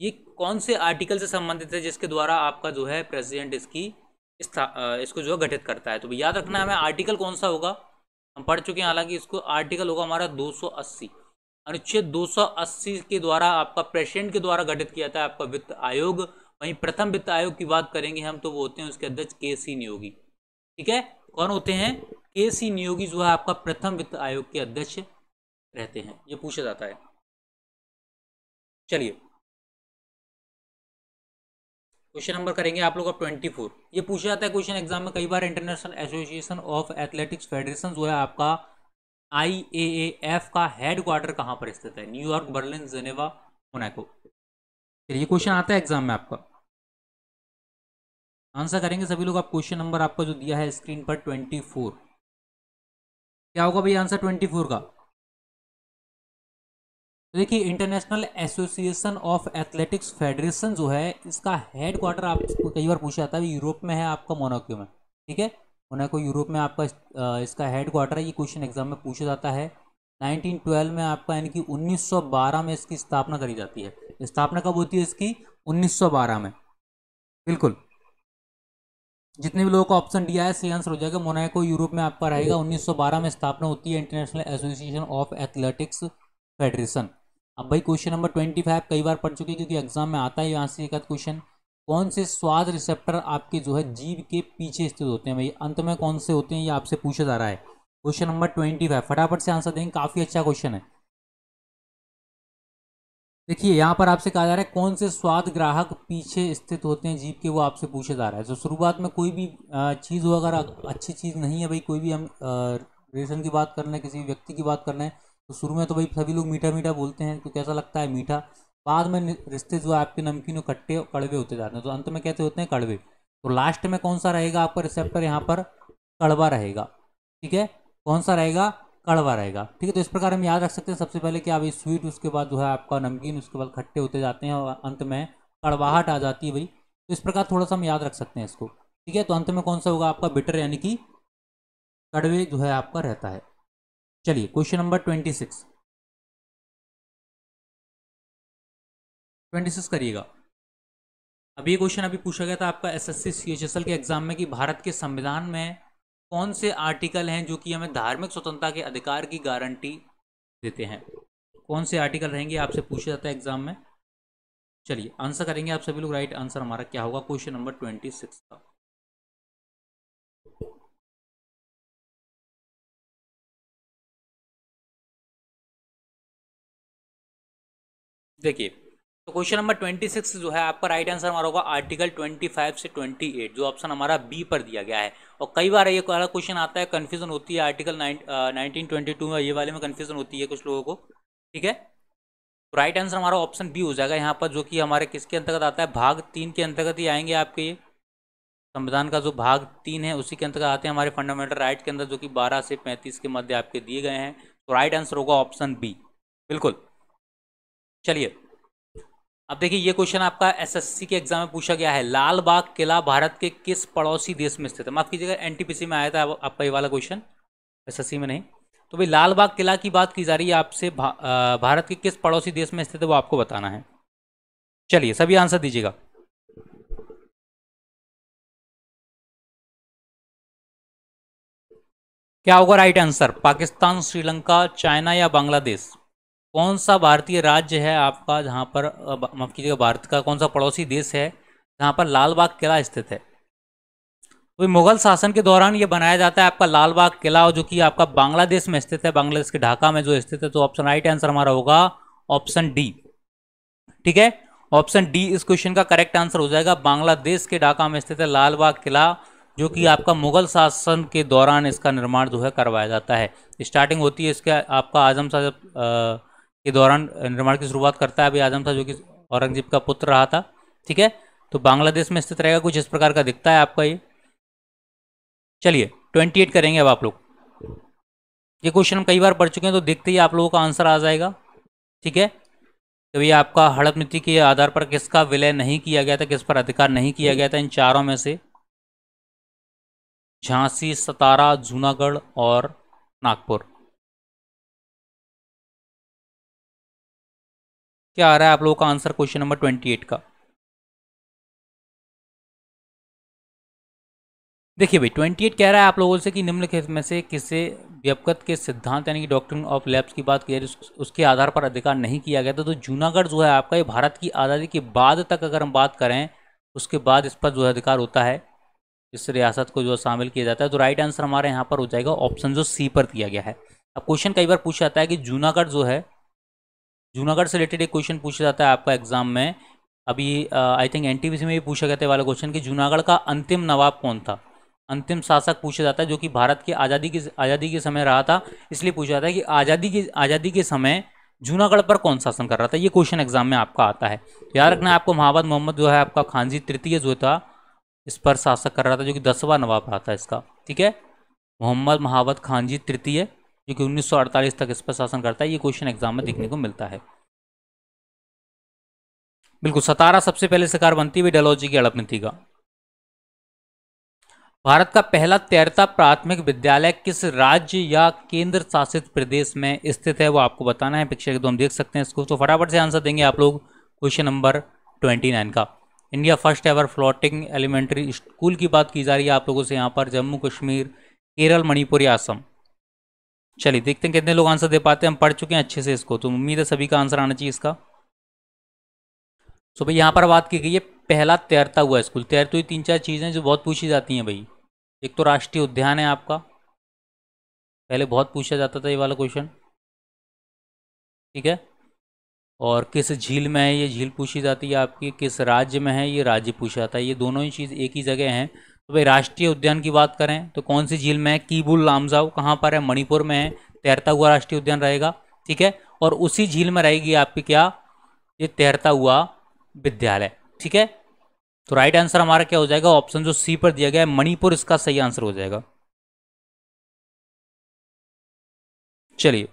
ये कौन से आर्टिकल से संबंधित है जिसके द्वारा आपका जो है प्रेसिडेंट इसकी इसको जो है गठित करता है तो याद रखना हमें आर्टिकल कौन सा होगा हम पढ़ चुके हैं हालांकि इसको आर्टिकल होगा हमारा 280 अनुच्छेद 280 के द्वारा आपका प्रेसिडेंट के द्वारा गठित किया जाता है आपका वित्त आयोग वहीं प्रथम वित्त आयोग की बात करेंगे हम तो वो होते हैं उसके अध्यक्ष के सी नियोगी ठीक है कौन होते हैं के सी नियोगी जो है आपका प्रथम वित्त आयोग के अध्यक्ष रहते हैं ये पूछा जाता है चलिए क्वेश्चन नंबर करेंगे आप लोग ट्वेंटी फोर ये पूछा जाता है क्वेश्चन एग्जाम में कई बार international association of athletics federation जो है आपका आई ए एफ का हेड क्वार्टर कहाँ पर स्थित है न्यूयॉर्क बर्लिन जेनेवा मोनाको ये क्वेश्चन आता है एग्जाम में आपका आंसर करेंगे सभी लोग आप क्वेश्चन नंबर आपका जो दिया है स्क्रीन पर ट्वेंटी फोर क्या होगा भाई आंसर ट्वेंटी फोर का देखिए international association of athletics federation जो है इसका हेड क्वार्टर आप कई बार पूछा जाता है यूरोप में है आपका मोनाको में ठीक है मोनाको यूरोप में आपका इसका हेड क्वार्टर है ये क्वेश्चन एग्जाम में पूछा जाता है 1912 में आपका यानी कि 1912 में इसकी स्थापना करी जाती है स्थापना कब होती है इसकी 1912 में बिल्कुल जितने भी लोगों को ऑप्शन दिया है सही आंसर हो जाएगा मोनाको यूरोप में आपका रहेगा 1912 में स्थापना होती है international association of athletics federation अब भाई क्वेश्चन नंबर ट्वेंटी फाइव कई बार पढ़ चुके हैं क्योंकि एग्जाम में आता है यहाँ से एक आध क्वेश्चन कौन से स्वाद रिसेप्टर आपके जो है जीव के पीछे स्थित होते हैं भाई अंत में कौन से होते हैं ये आपसे पूछा जा रहा है क्वेश्चन नंबर ट्वेंटी फाइव फटाफट से आंसर देंगे काफ़ी अच्छा क्वेश्चन है देखिए यहाँ पर आपसे कहा जा रहा है कौन से स्वाद ग्राहक पीछे स्थित होते हैं जीप के वो आपसे पूछा जा रहा है तो शुरुआत में कोई भी चीज़ हो अगर अच्छी चीज़ नहीं है भाई कोई भी हम रिलेशन की बात कर रहे हैं किसी व्यक्ति की बात कर रहे हैं तो शुरू में तो भाई सभी लोग मीठा मीठा बोलते हैं तो कैसा लगता है मीठा बाद में रिश्ते जो है आपके नमकीन और खट्टे और कड़वे होते जाते हैं तो अंत में कहते होते हैं कड़वे तो लास्ट में कौन सा रहेगा आपका रिसेप्टर यहाँ पर कड़वा रहेगा ठीक है कौन सा रहेगा कड़वा रहेगा ठीक है तो इस प्रकार हम याद रख सकते हैं सबसे पहले कि आप स्वीट उसके बाद जो है आपका नमकीन उसके बाद खट्टे होते जाते हैं और अंत में कड़वाहट आ जाती है भाई तो इस प्रकार थोड़ा सा हम याद रख सकते हैं इसको ठीक है तो अंत में कौन सा होगा आपका बिटर यानी कि कड़वे जो है आपका रहता है चलिए question number twenty six twenty six करिएगा अब ये क्वेश्चन अभी पूछा गया था आपका एसएससी सीएचएसएल के एग्जाम में कि भारत के संविधान में कौन से आर्टिकल हैं जो कि हमें धार्मिक स्वतंत्रता के अधिकार की गारंटी देते हैं कौन से आर्टिकल रहेंगे आपसे पूछा जाता है एग्जाम में चलिए आंसर करेंगे आप सभी लोग राइट आंसर हमारा क्या होगा क्वेश्चन नंबर ट्वेंटी सिक्स का देखिए तो क्वेश्चन नंबर ट्वेंटी सिक्स जो है आपका राइट आंसर हमारा होगा आर्टिकल ट्वेंटी फाइव से ट्वेंटी एट जो ऑप्शन हमारा बी पर दिया गया है और कई बार ये वाला क्वेश्चन आता है कन्फ्यूजन होती है आर्टिकल नाइनटीन ट्वेंटी टू में ये वाले में कन्फ्यूजन होती है कुछ लोगों को ठीक है राइट आंसर हमारा ऑप्शन बी हो जाएगा यहाँ पर जो कि हमारे किसके अंतर्गत आता है भाग तीन के अंतर्गत ही आएंगे आपके ये संविधान का जो भाग तीन है उसी के अंतर्गत आते हैं हमारे फंडामेंटल राइट के अंदर जो कि बारह से पैंतीस के मध्य आपके दिए गए हैं तो राइट आंसर होगा ऑप्शन बी बिल्कुल चलिए अब देखिए ये क्वेश्चन आपका एसएससी के एग्जाम में पूछा गया है लाल बाग किला भारत के किस पड़ोसी देश में स्थित है माफ कीजिएगा एनटीपीसी में आया था आपका ये वाला क्वेश्चन एसएससी में नहीं तो भाई लाल बाग किला की बात की जा रही है आपसे भा, भारत के किस पड़ोसी देश में स्थित है वो आपको बताना है चलिए सभी आंसर दीजिएगा क्या होगा right answer Pakistan Sri Lanka China या बांग्लादेश कौन सा भारतीय राज्य है आपका जहाँ पर माफ कीजिएगा भारत का कौन सा पड़ोसी देश है जहाँ पर लाल बाग किला स्थित है तो मुगल शासन के दौरान ये बनाया जाता है आपका लाल बाग किला जो कि आपका बांग्लादेश में स्थित है बांग्लादेश के ढाका में जो स्थित है तो ऑप्शन राइट आंसर हमारा होगा ऑप्शन डी ठीक है ऑप्शन डी इस क्वेश्चन का करेक्ट आंसर हो जाएगा बांग्लादेश के ढाका में स्थित है लाल बाग किला जो कि आपका मुगल शासन के दौरान इसका निर्माण जो है करवाया जाता है स्टार्टिंग होती है इसका आपका आजम साहब के दौरान निर्माण की शुरुआत करता है अभी आजम था जो कि औरंगजेब का पुत्र रहा था ठीक है तो बांग्लादेश में स्थित रहेगा कुछ इस प्रकार का दिखता है आपका ये चलिए ट्वेंटी एट करेंगे अब आप लोग ये क्वेश्चन हम कई बार पढ़ चुके हैं तो देखते ही आप लोगों का आंसर आ जाएगा ठीक है तो ये आपका हड़प नीति के आधार पर किसका विलय नहीं किया गया था किस पर अधिकार नहीं किया गया था इन चारों में से झांसी सतारा जूनागढ़ और नागपुर क्या आ रहा है आप लोगों का answer question number twenty eight का देखिए भाई ट्वेंटी एट कह रहा है आप लोगों से कि निम्नलिखित में से किसे व्यपगत के सिद्धांत यानी कि डॉक्ट्रिन ऑफ लैब्स की बात की जाए उसके आधार पर अधिकार नहीं किया गया था तो जूनागढ़ जो है आपका ये भारत की आज़ादी के बाद तक अगर हम बात करें उसके बाद इस पर जो है अधिकार होता है इस रियासत को जो शामिल किया जाता है तो राइट आंसर हमारे यहाँ पर हो जाएगा ऑप्शन जो सी पर दिया गया है अब क्वेश्चन कई बार पूछा जाता है कि जूनागढ़ जो है जूनागढ़ से रिलेटेड एक क्वेश्चन पूछा जाता है आपका एग्जाम में अभी आई थिंक एनटीपीसी में भी पूछा गया था वाला क्वेश्चन कि जूनागढ़ का अंतिम नवाब कौन था अंतिम शासक पूछा जाता है जो कि भारत की आज़ादी की आज़ादी के समय रहा था इसलिए पूछा जाता है कि आज़ादी की आज़ादी के समय जूनागढ़ पर कौन शासन कर रहा था ये क्वेश्चन एग्जाम में आपका आता है याद रखना आपको महाबाद मोहम्मद जो है आपका खानजी तृतीय जो था इस पर शासक कर रहा था जो कि दसवा नवाब रहा था इसका ठीक है मोहम्मद महावत खानजी तृतीय जो कि 1948 तक इस पर शासन करता है ये क्वेश्चन एग्जाम में देखने को मिलता है बिल्कुल सतारा सबसे पहले शिकार बनती हुई डलहौजी की अड़पनीति का भारत का पहला तैरता प्राथमिक विद्यालय किस राज्य या केंद्र शासित प्रदेश में स्थित है वो आपको बताना है पिक्चर के तो हम देख सकते हैं इसको तो फटाफट से आंसर देंगे आप लोग क्वेश्चन नंबर ट्वेंटी नाइन का India first ever floating elementary school की बात की जा रही है आप लोगों से यहाँ पर जम्मू कश्मीर केरल मणिपुर या असम चलिए देखते हैं कितने लोग आंसर दे पाते हैं हम पढ़ चुके हैं अच्छे से इसको तो उम्मीद है सभी का आंसर आना चाहिए इसका सो भाई यहाँ पर बात की गई है पहला तैरता हुआ स्कूल तैरते हुई तीन चार चीज़ें जो बहुत पूछी जाती हैं भाई एक तो राष्ट्रीय उद्यान है आपका पहले बहुत पूछा जाता था ये वाला क्वेश्चन ठीक है और किस झील में है ये झील पूछी जाती है आपकी किस राज्य में है ये राज्य पूछा जाता है ये दोनों ही चीज़ एक ही जगह हैं तो भाई राष्ट्रीय उद्यान की बात करें तो कौन सी झील में है कीबुल लामजाओ कहाँ पर है मणिपुर में है तैरता हुआ राष्ट्रीय उद्यान रहेगा ठीक है और उसी झील में रहेगी आपकी क्या ये तैरता हुआ विद्यालय ठीक है तो राइट आंसर हमारा क्या हो जाएगा ऑप्शन जो सी पर दिया गया है मणिपुर इसका सही आंसर हो जाएगा चलिए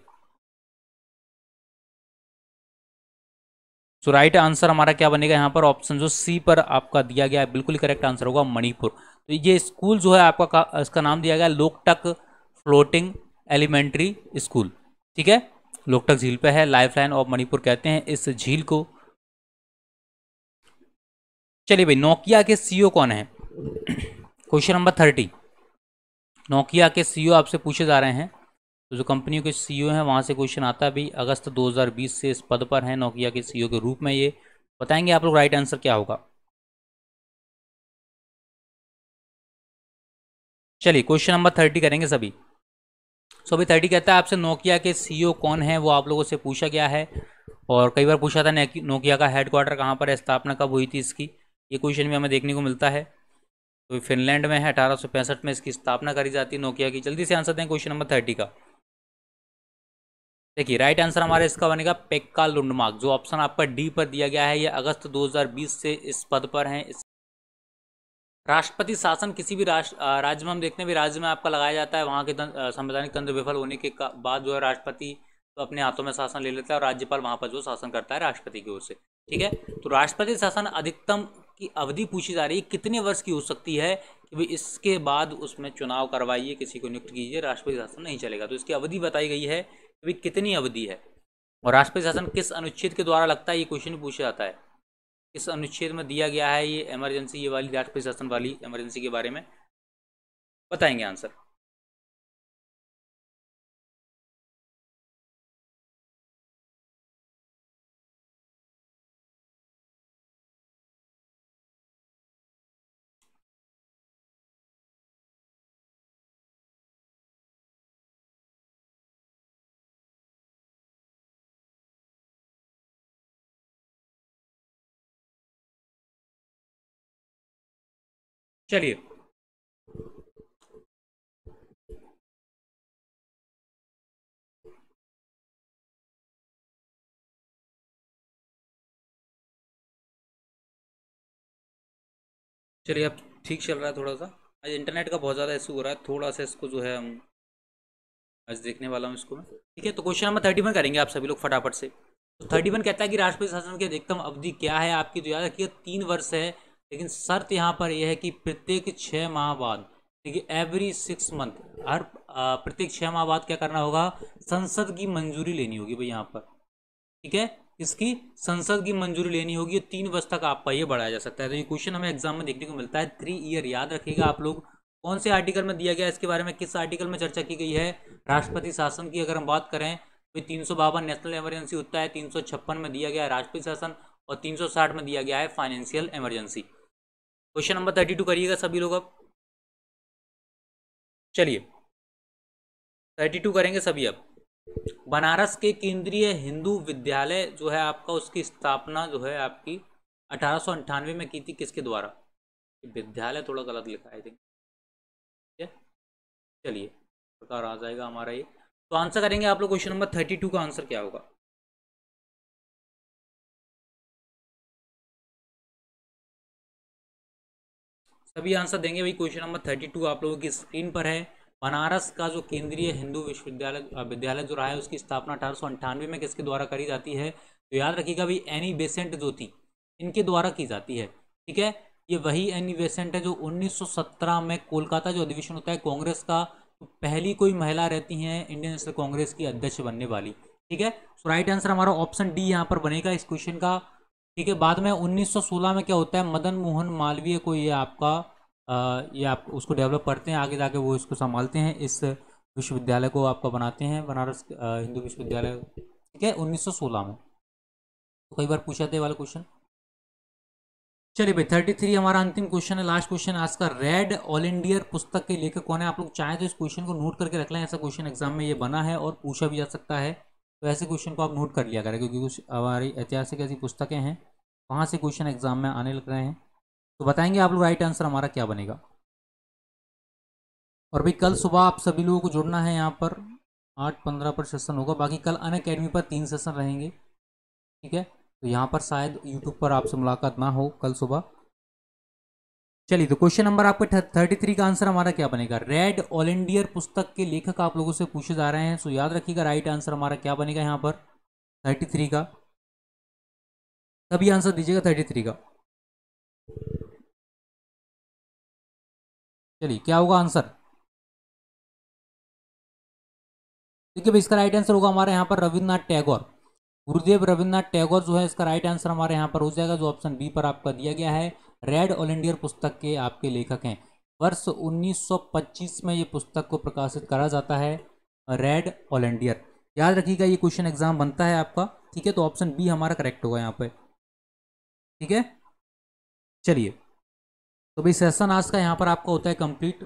सो राइट आंसर हमारा क्या बनेगा यहाँ पर ऑप्शन जो सी पर आपका दिया गया है बिल्कुल करेक्ट आंसर होगा मणिपुर तो ये स्कूल जो है आपका इसका नाम दिया गया लोकटक फ्लोटिंग एलिमेंट्री स्कूल ठीक है लोकटक झील पे है लाइफ लाइन ऑफ मणिपुर कहते हैं इस झील को चलिए भाई नोकिया के सीईओ e कौन है क्वेश्चन नंबर थर्टी नोकिया के सीईओ e आपसे पूछे जा रहे हैं तो जो कंपनियों के सीईओ e हैं वहाँ से क्वेश्चन आता है भी अगस्त 2020 से इस पद पर हैं नोकिया के सीईओ e के रूप में ये बताएंगे आप लोग राइट आंसर क्या होगा चलिए क्वेश्चन नंबर थर्टी करेंगे सभी सो अभी थर्टी कहता है आपसे नोकिया के सीईओ e कौन है वो आप लोगों से पूछा गया है और कई बार पूछा था नोकिया का हेडक्वार्टर कहाँ पर है स्थापना कब हुई थी इसकी ये क्वेश्चन भी हमें देखने को मिलता है तो फिनलैंड में है अठारह में इसकी स्थापना करी जाती है नोकिया की जल्दी से आंसर दें क्वेश्चन नंबर थर्टी का देखिए राइट आंसर हमारा इसका बनेगा पेक्का लुंडमार्क जो ऑप्शन आपका डी पर दिया गया है ये अगस्त 2020 से इस पद पर हैं राष्ट्रपति शासन किसी भी राष्ट्र राज्य में हम देखते हैं भी राज्य में आपका लगाया जाता है वहाँ के संवैधानिक तंत्र विफल होने के बाद जो है राष्ट्रपति तो अपने हाथों में शासन ले लेता है और राज्यपाल वहाँ पर जो शासन करता है राष्ट्रपति की ओर से ठीक है तो राष्ट्रपति शासन अधिकतम की अवधि पूछी जा रही है कितने वर्ष की हो सकती है कि भाई इसके बाद उसमें चुनाव करवाइए किसी को नियुक्त कीजिए राष्ट्रपति शासन नहीं चलेगा तो इसकी अवधि बताई गई है अभी कितनी अवधि है और राष्ट्रपति शासन किस अनुच्छेद के द्वारा लगता है ये क्वेश्चन पूछा जाता है किस अनुच्छेद में दिया गया है ये इमरजेंसी ये वाली राष्ट्रपति शासन वाली इमरजेंसी के बारे में बताएंगे आंसर चलिए चलिए अब ठीक चल रहा है थोड़ा सा आज इंटरनेट का बहुत ज़्यादा इशू हो रहा है थोड़ा सा इसको जो है हम आज देखने वाला हूँ इसको मैं ठीक है तो क्वेश्चन नंबर थर्टी वन करेंगे आप सभी लोग फटाफट से तो थर्टी वन कहता है कि राष्ट्रपति शासन की अधिकतम अवधि क्या है आपकी जो तो याद रखिए तीन वर्ष है लेकिन शर्त यहाँ पर यह है कि प्रत्येक छः माह बाद एवरी सिक्स मंथ हर प्रत्येक छः माह बाद क्या करना होगा संसद की मंजूरी लेनी होगी भाई यहाँ पर ठीक है इसकी संसद की मंजूरी लेनी होगी तीन वर्ष तक आपका ये बढ़ाया जा सकता है तो ये क्वेश्चन हमें एग्जाम में देखने को मिलता है थ्री ईयर याद रखिएगा आप लोग कौन से आर्टिकल में दिया गया इसके बारे में किस आर्टिकल में चर्चा की गई है राष्ट्रपति शासन की अगर हम बात करें तो तीन सौ बावन नेशनल इमरजेंसी होता है तीन सौ छप्पन में दिया गया राष्ट्रपति शासन और 360 में दिया गया है फाइनेंशियल इमरजेंसी क्वेश्चन नंबर 32 करिएगा सभी लोग अब चलिए 32 करेंगे सभी अब बनारस के केंद्रीय हिंदू विद्यालय जो है आपका उसकी स्थापना जो है आपकी अठारह में की थी किसके द्वारा विद्यालय थोड़ा गलत लिखा है थिंक चलिए प्रकार आ जाएगा हमारा ये तो आंसर करेंगे आप लोग क्वेश्चन नंबर थर्टी टू का आंसर क्या होगा सभी आंसर देंगे भाई क्वेश्चन नंबर थर्टी टू आप लोगों की स्क्रीन पर है बनारस का जो केंद्रीय हिंदू विश्वविद्यालय विद्यालय जो रहा है उसकी स्थापना अठारह सौ अंठानवे में किसके द्वारा करी जाती है तो याद रखिएगा भाई एनी बेसेंट जो थी इनके द्वारा की जाती है ठीक है ये वही एनी बेसेंट है जो सत्रह में कोलकाता जो अधिवेशन होता है कांग्रेस का तो पहली कोई महिला रहती हैं इंडियन नेशनल कांग्रेस की अध्यक्ष बनने वाली ठीक है सो राइट आंसर हमारा ऑप्शन डी यहाँ पर बनेगा इस क्वेश्चन का ठीक है बाद में 1916 में क्या होता है मदन मोहन मालवीय को ये आपका आ, ये आप उसको डेवलप करते हैं आगे जाके वो इसको संभालते हैं इस विश्वविद्यालय को आपका बनाते हैं बनारस हिंदू विश्वविद्यालय ठीक है 1916 में तो कई बार पूछा थे वाला क्वेश्चन चलिए भाई थर्टी थ्री हमारा अंतिम क्वेश्चन है लास्ट क्वेश्चन आज का रेड ऑल इंडियर पुस्तक के लेखक कौन है आप लोग चाहें तो इस क्वेश्चन को नोट करके रख लें ऐसा क्वेश्चन एग्जाम में ये बना है और पूछा भी जा सकता है तो ऐसे क्वेश्चन को आप नोट कर लिया करें क्योंकि कुछ हमारी ऐतिहासिक ऐसी पुस्तकें हैं वहाँ से क्वेश्चन एग्जाम में आने लग रहे हैं तो बताएंगे आप लोग राइट आंसर हमारा क्या बनेगा और भाई कल सुबह आप सभी लोगों को जुड़ना है यहाँ पर आठ पंद्रह पर सेशन होगा बाकी कल अन अकेडमी पर तीन सेशन रहेंगे ठीक है तो यहाँ पर शायद यूट्यूब पर आपसे मुलाकात ना हो कल सुबह चलिए तो क्वेश्चन नंबर आपका थर्टी थ्री का आंसर हमारा क्या बनेगा रेड इंडियर पुस्तक के लेखक आप लोगों से पूछे जा रहे हैं सो याद रखिएगा राइट आंसर हमारा क्या बनेगा यहाँ पर थर्टी थ्री का तभी आंसर दीजिएगा थर्टी थ्री का चलिए क्या होगा आंसर देखिए भाई इसका राइट आंसर होगा हमारे यहाँ पर रविन्द्रनाथ टैगोर गुरुदेव रविन्द्रनाथ टैगोर जो है इसका राइट आंसर हमारे यहाँ पर हो जाएगा जो ऑप्शन बी पर आपका दिया गया है रेड इंडियर पुस्तक के आपके लेखक हैं वर्ष 1925 में ये पुस्तक को प्रकाशित करा जाता है रेड इंडियर याद रखिएगा ये क्वेश्चन एग्जाम बनता है आपका ठीक है तो ऑप्शन बी हमारा करेक्ट होगा यहाँ पे ठीक है चलिए तो भाई सेशन आज का यहाँ पर आपका होता है कंप्लीट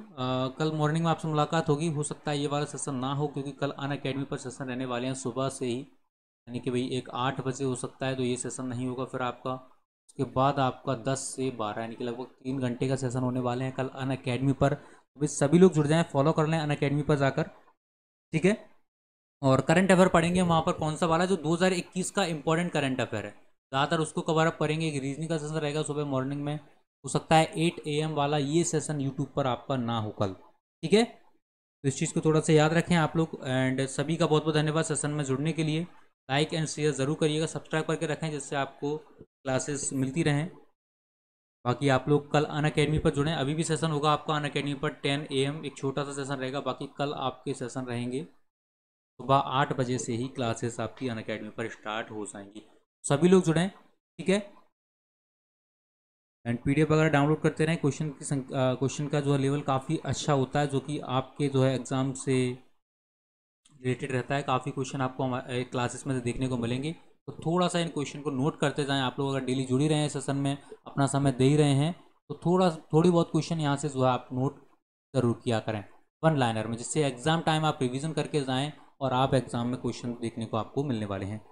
कल मॉर्निंग में आपसे मुलाकात होगी हो सकता है ये वाला सेशन ना हो क्योंकि कल अन अकेडमी पर सेशन रहने वाले हैं सुबह से ही यानी कि भाई एक आठ बजे हो सकता है तो ये सेशन नहीं होगा फिर आपका उसके बाद आपका दस से बारह यानी कि लगभग तीन घंटे का सेशन होने वाले हैं कल अन अकेडमी पर अभी सभी लोग जुड़ जाएं फॉलो कर लें अन अकेडमी पर जाकर ठीक है और करंट अफेयर पढ़ेंगे वहाँ पर कौन सा वाला जो 2021 का इंपॉर्टेंट करंट अफेयर है ज़्यादातर उसको कवर अप करेंगे एक रीजनिंग का सेशन रहेगा सुबह मॉर्निंग में हो सकता है एट ए वाला ये सेशन यूट्यूब पर आपका ना हो कल ठीक है तो इस चीज़ को थोड़ा सा याद रखें आप लोग एंड सभी का बहुत बहुत धन्यवाद सेशन में जुड़ने के लिए लाइक एंड शेयर ज़रूर करिएगा सब्सक्राइब करके रखें जिससे आपको क्लासेस मिलती रहें बाकी आप लोग कल अन अकेडमी पर जुड़ें अभी भी सेशन होगा आपका अन अकेडमी पर टेन ए एक छोटा सा सेशन रहेगा बाकी कल आपके सेशन रहेंगे सुबह आठ बजे से ही क्लासेस आपकी अन अकेडमी पर स्टार्ट हो जाएंगी सभी लोग जुड़ें ठीक है एंड पीडीएफ वगैरह डाउनलोड करते रहें क्वेश्चन की क्वेश्चन का जो है लेवल काफ़ी अच्छा होता है जो कि आपके जो है एग्ज़ाम से रिलेटेड रहता है काफ़ी क्वेश्चन आपको क्लासेस में देखने को मिलेंगे तो थोड़ा सा इन क्वेश्चन को नोट करते जाएं आप लोग अगर डेली जुड़ी रहे हैं सेशन में अपना समय दे ही रहे हैं तो थोड़ा थोड़ी बहुत क्वेश्चन यहाँ से जो है आप नोट ज़रूर किया करें वन लाइनर में जिससे एग्ज़ाम टाइम आप रिविज़न करके जाएँ और आप एग्ज़ाम में क्वेश्चन देखने को आपको मिलने वाले हैं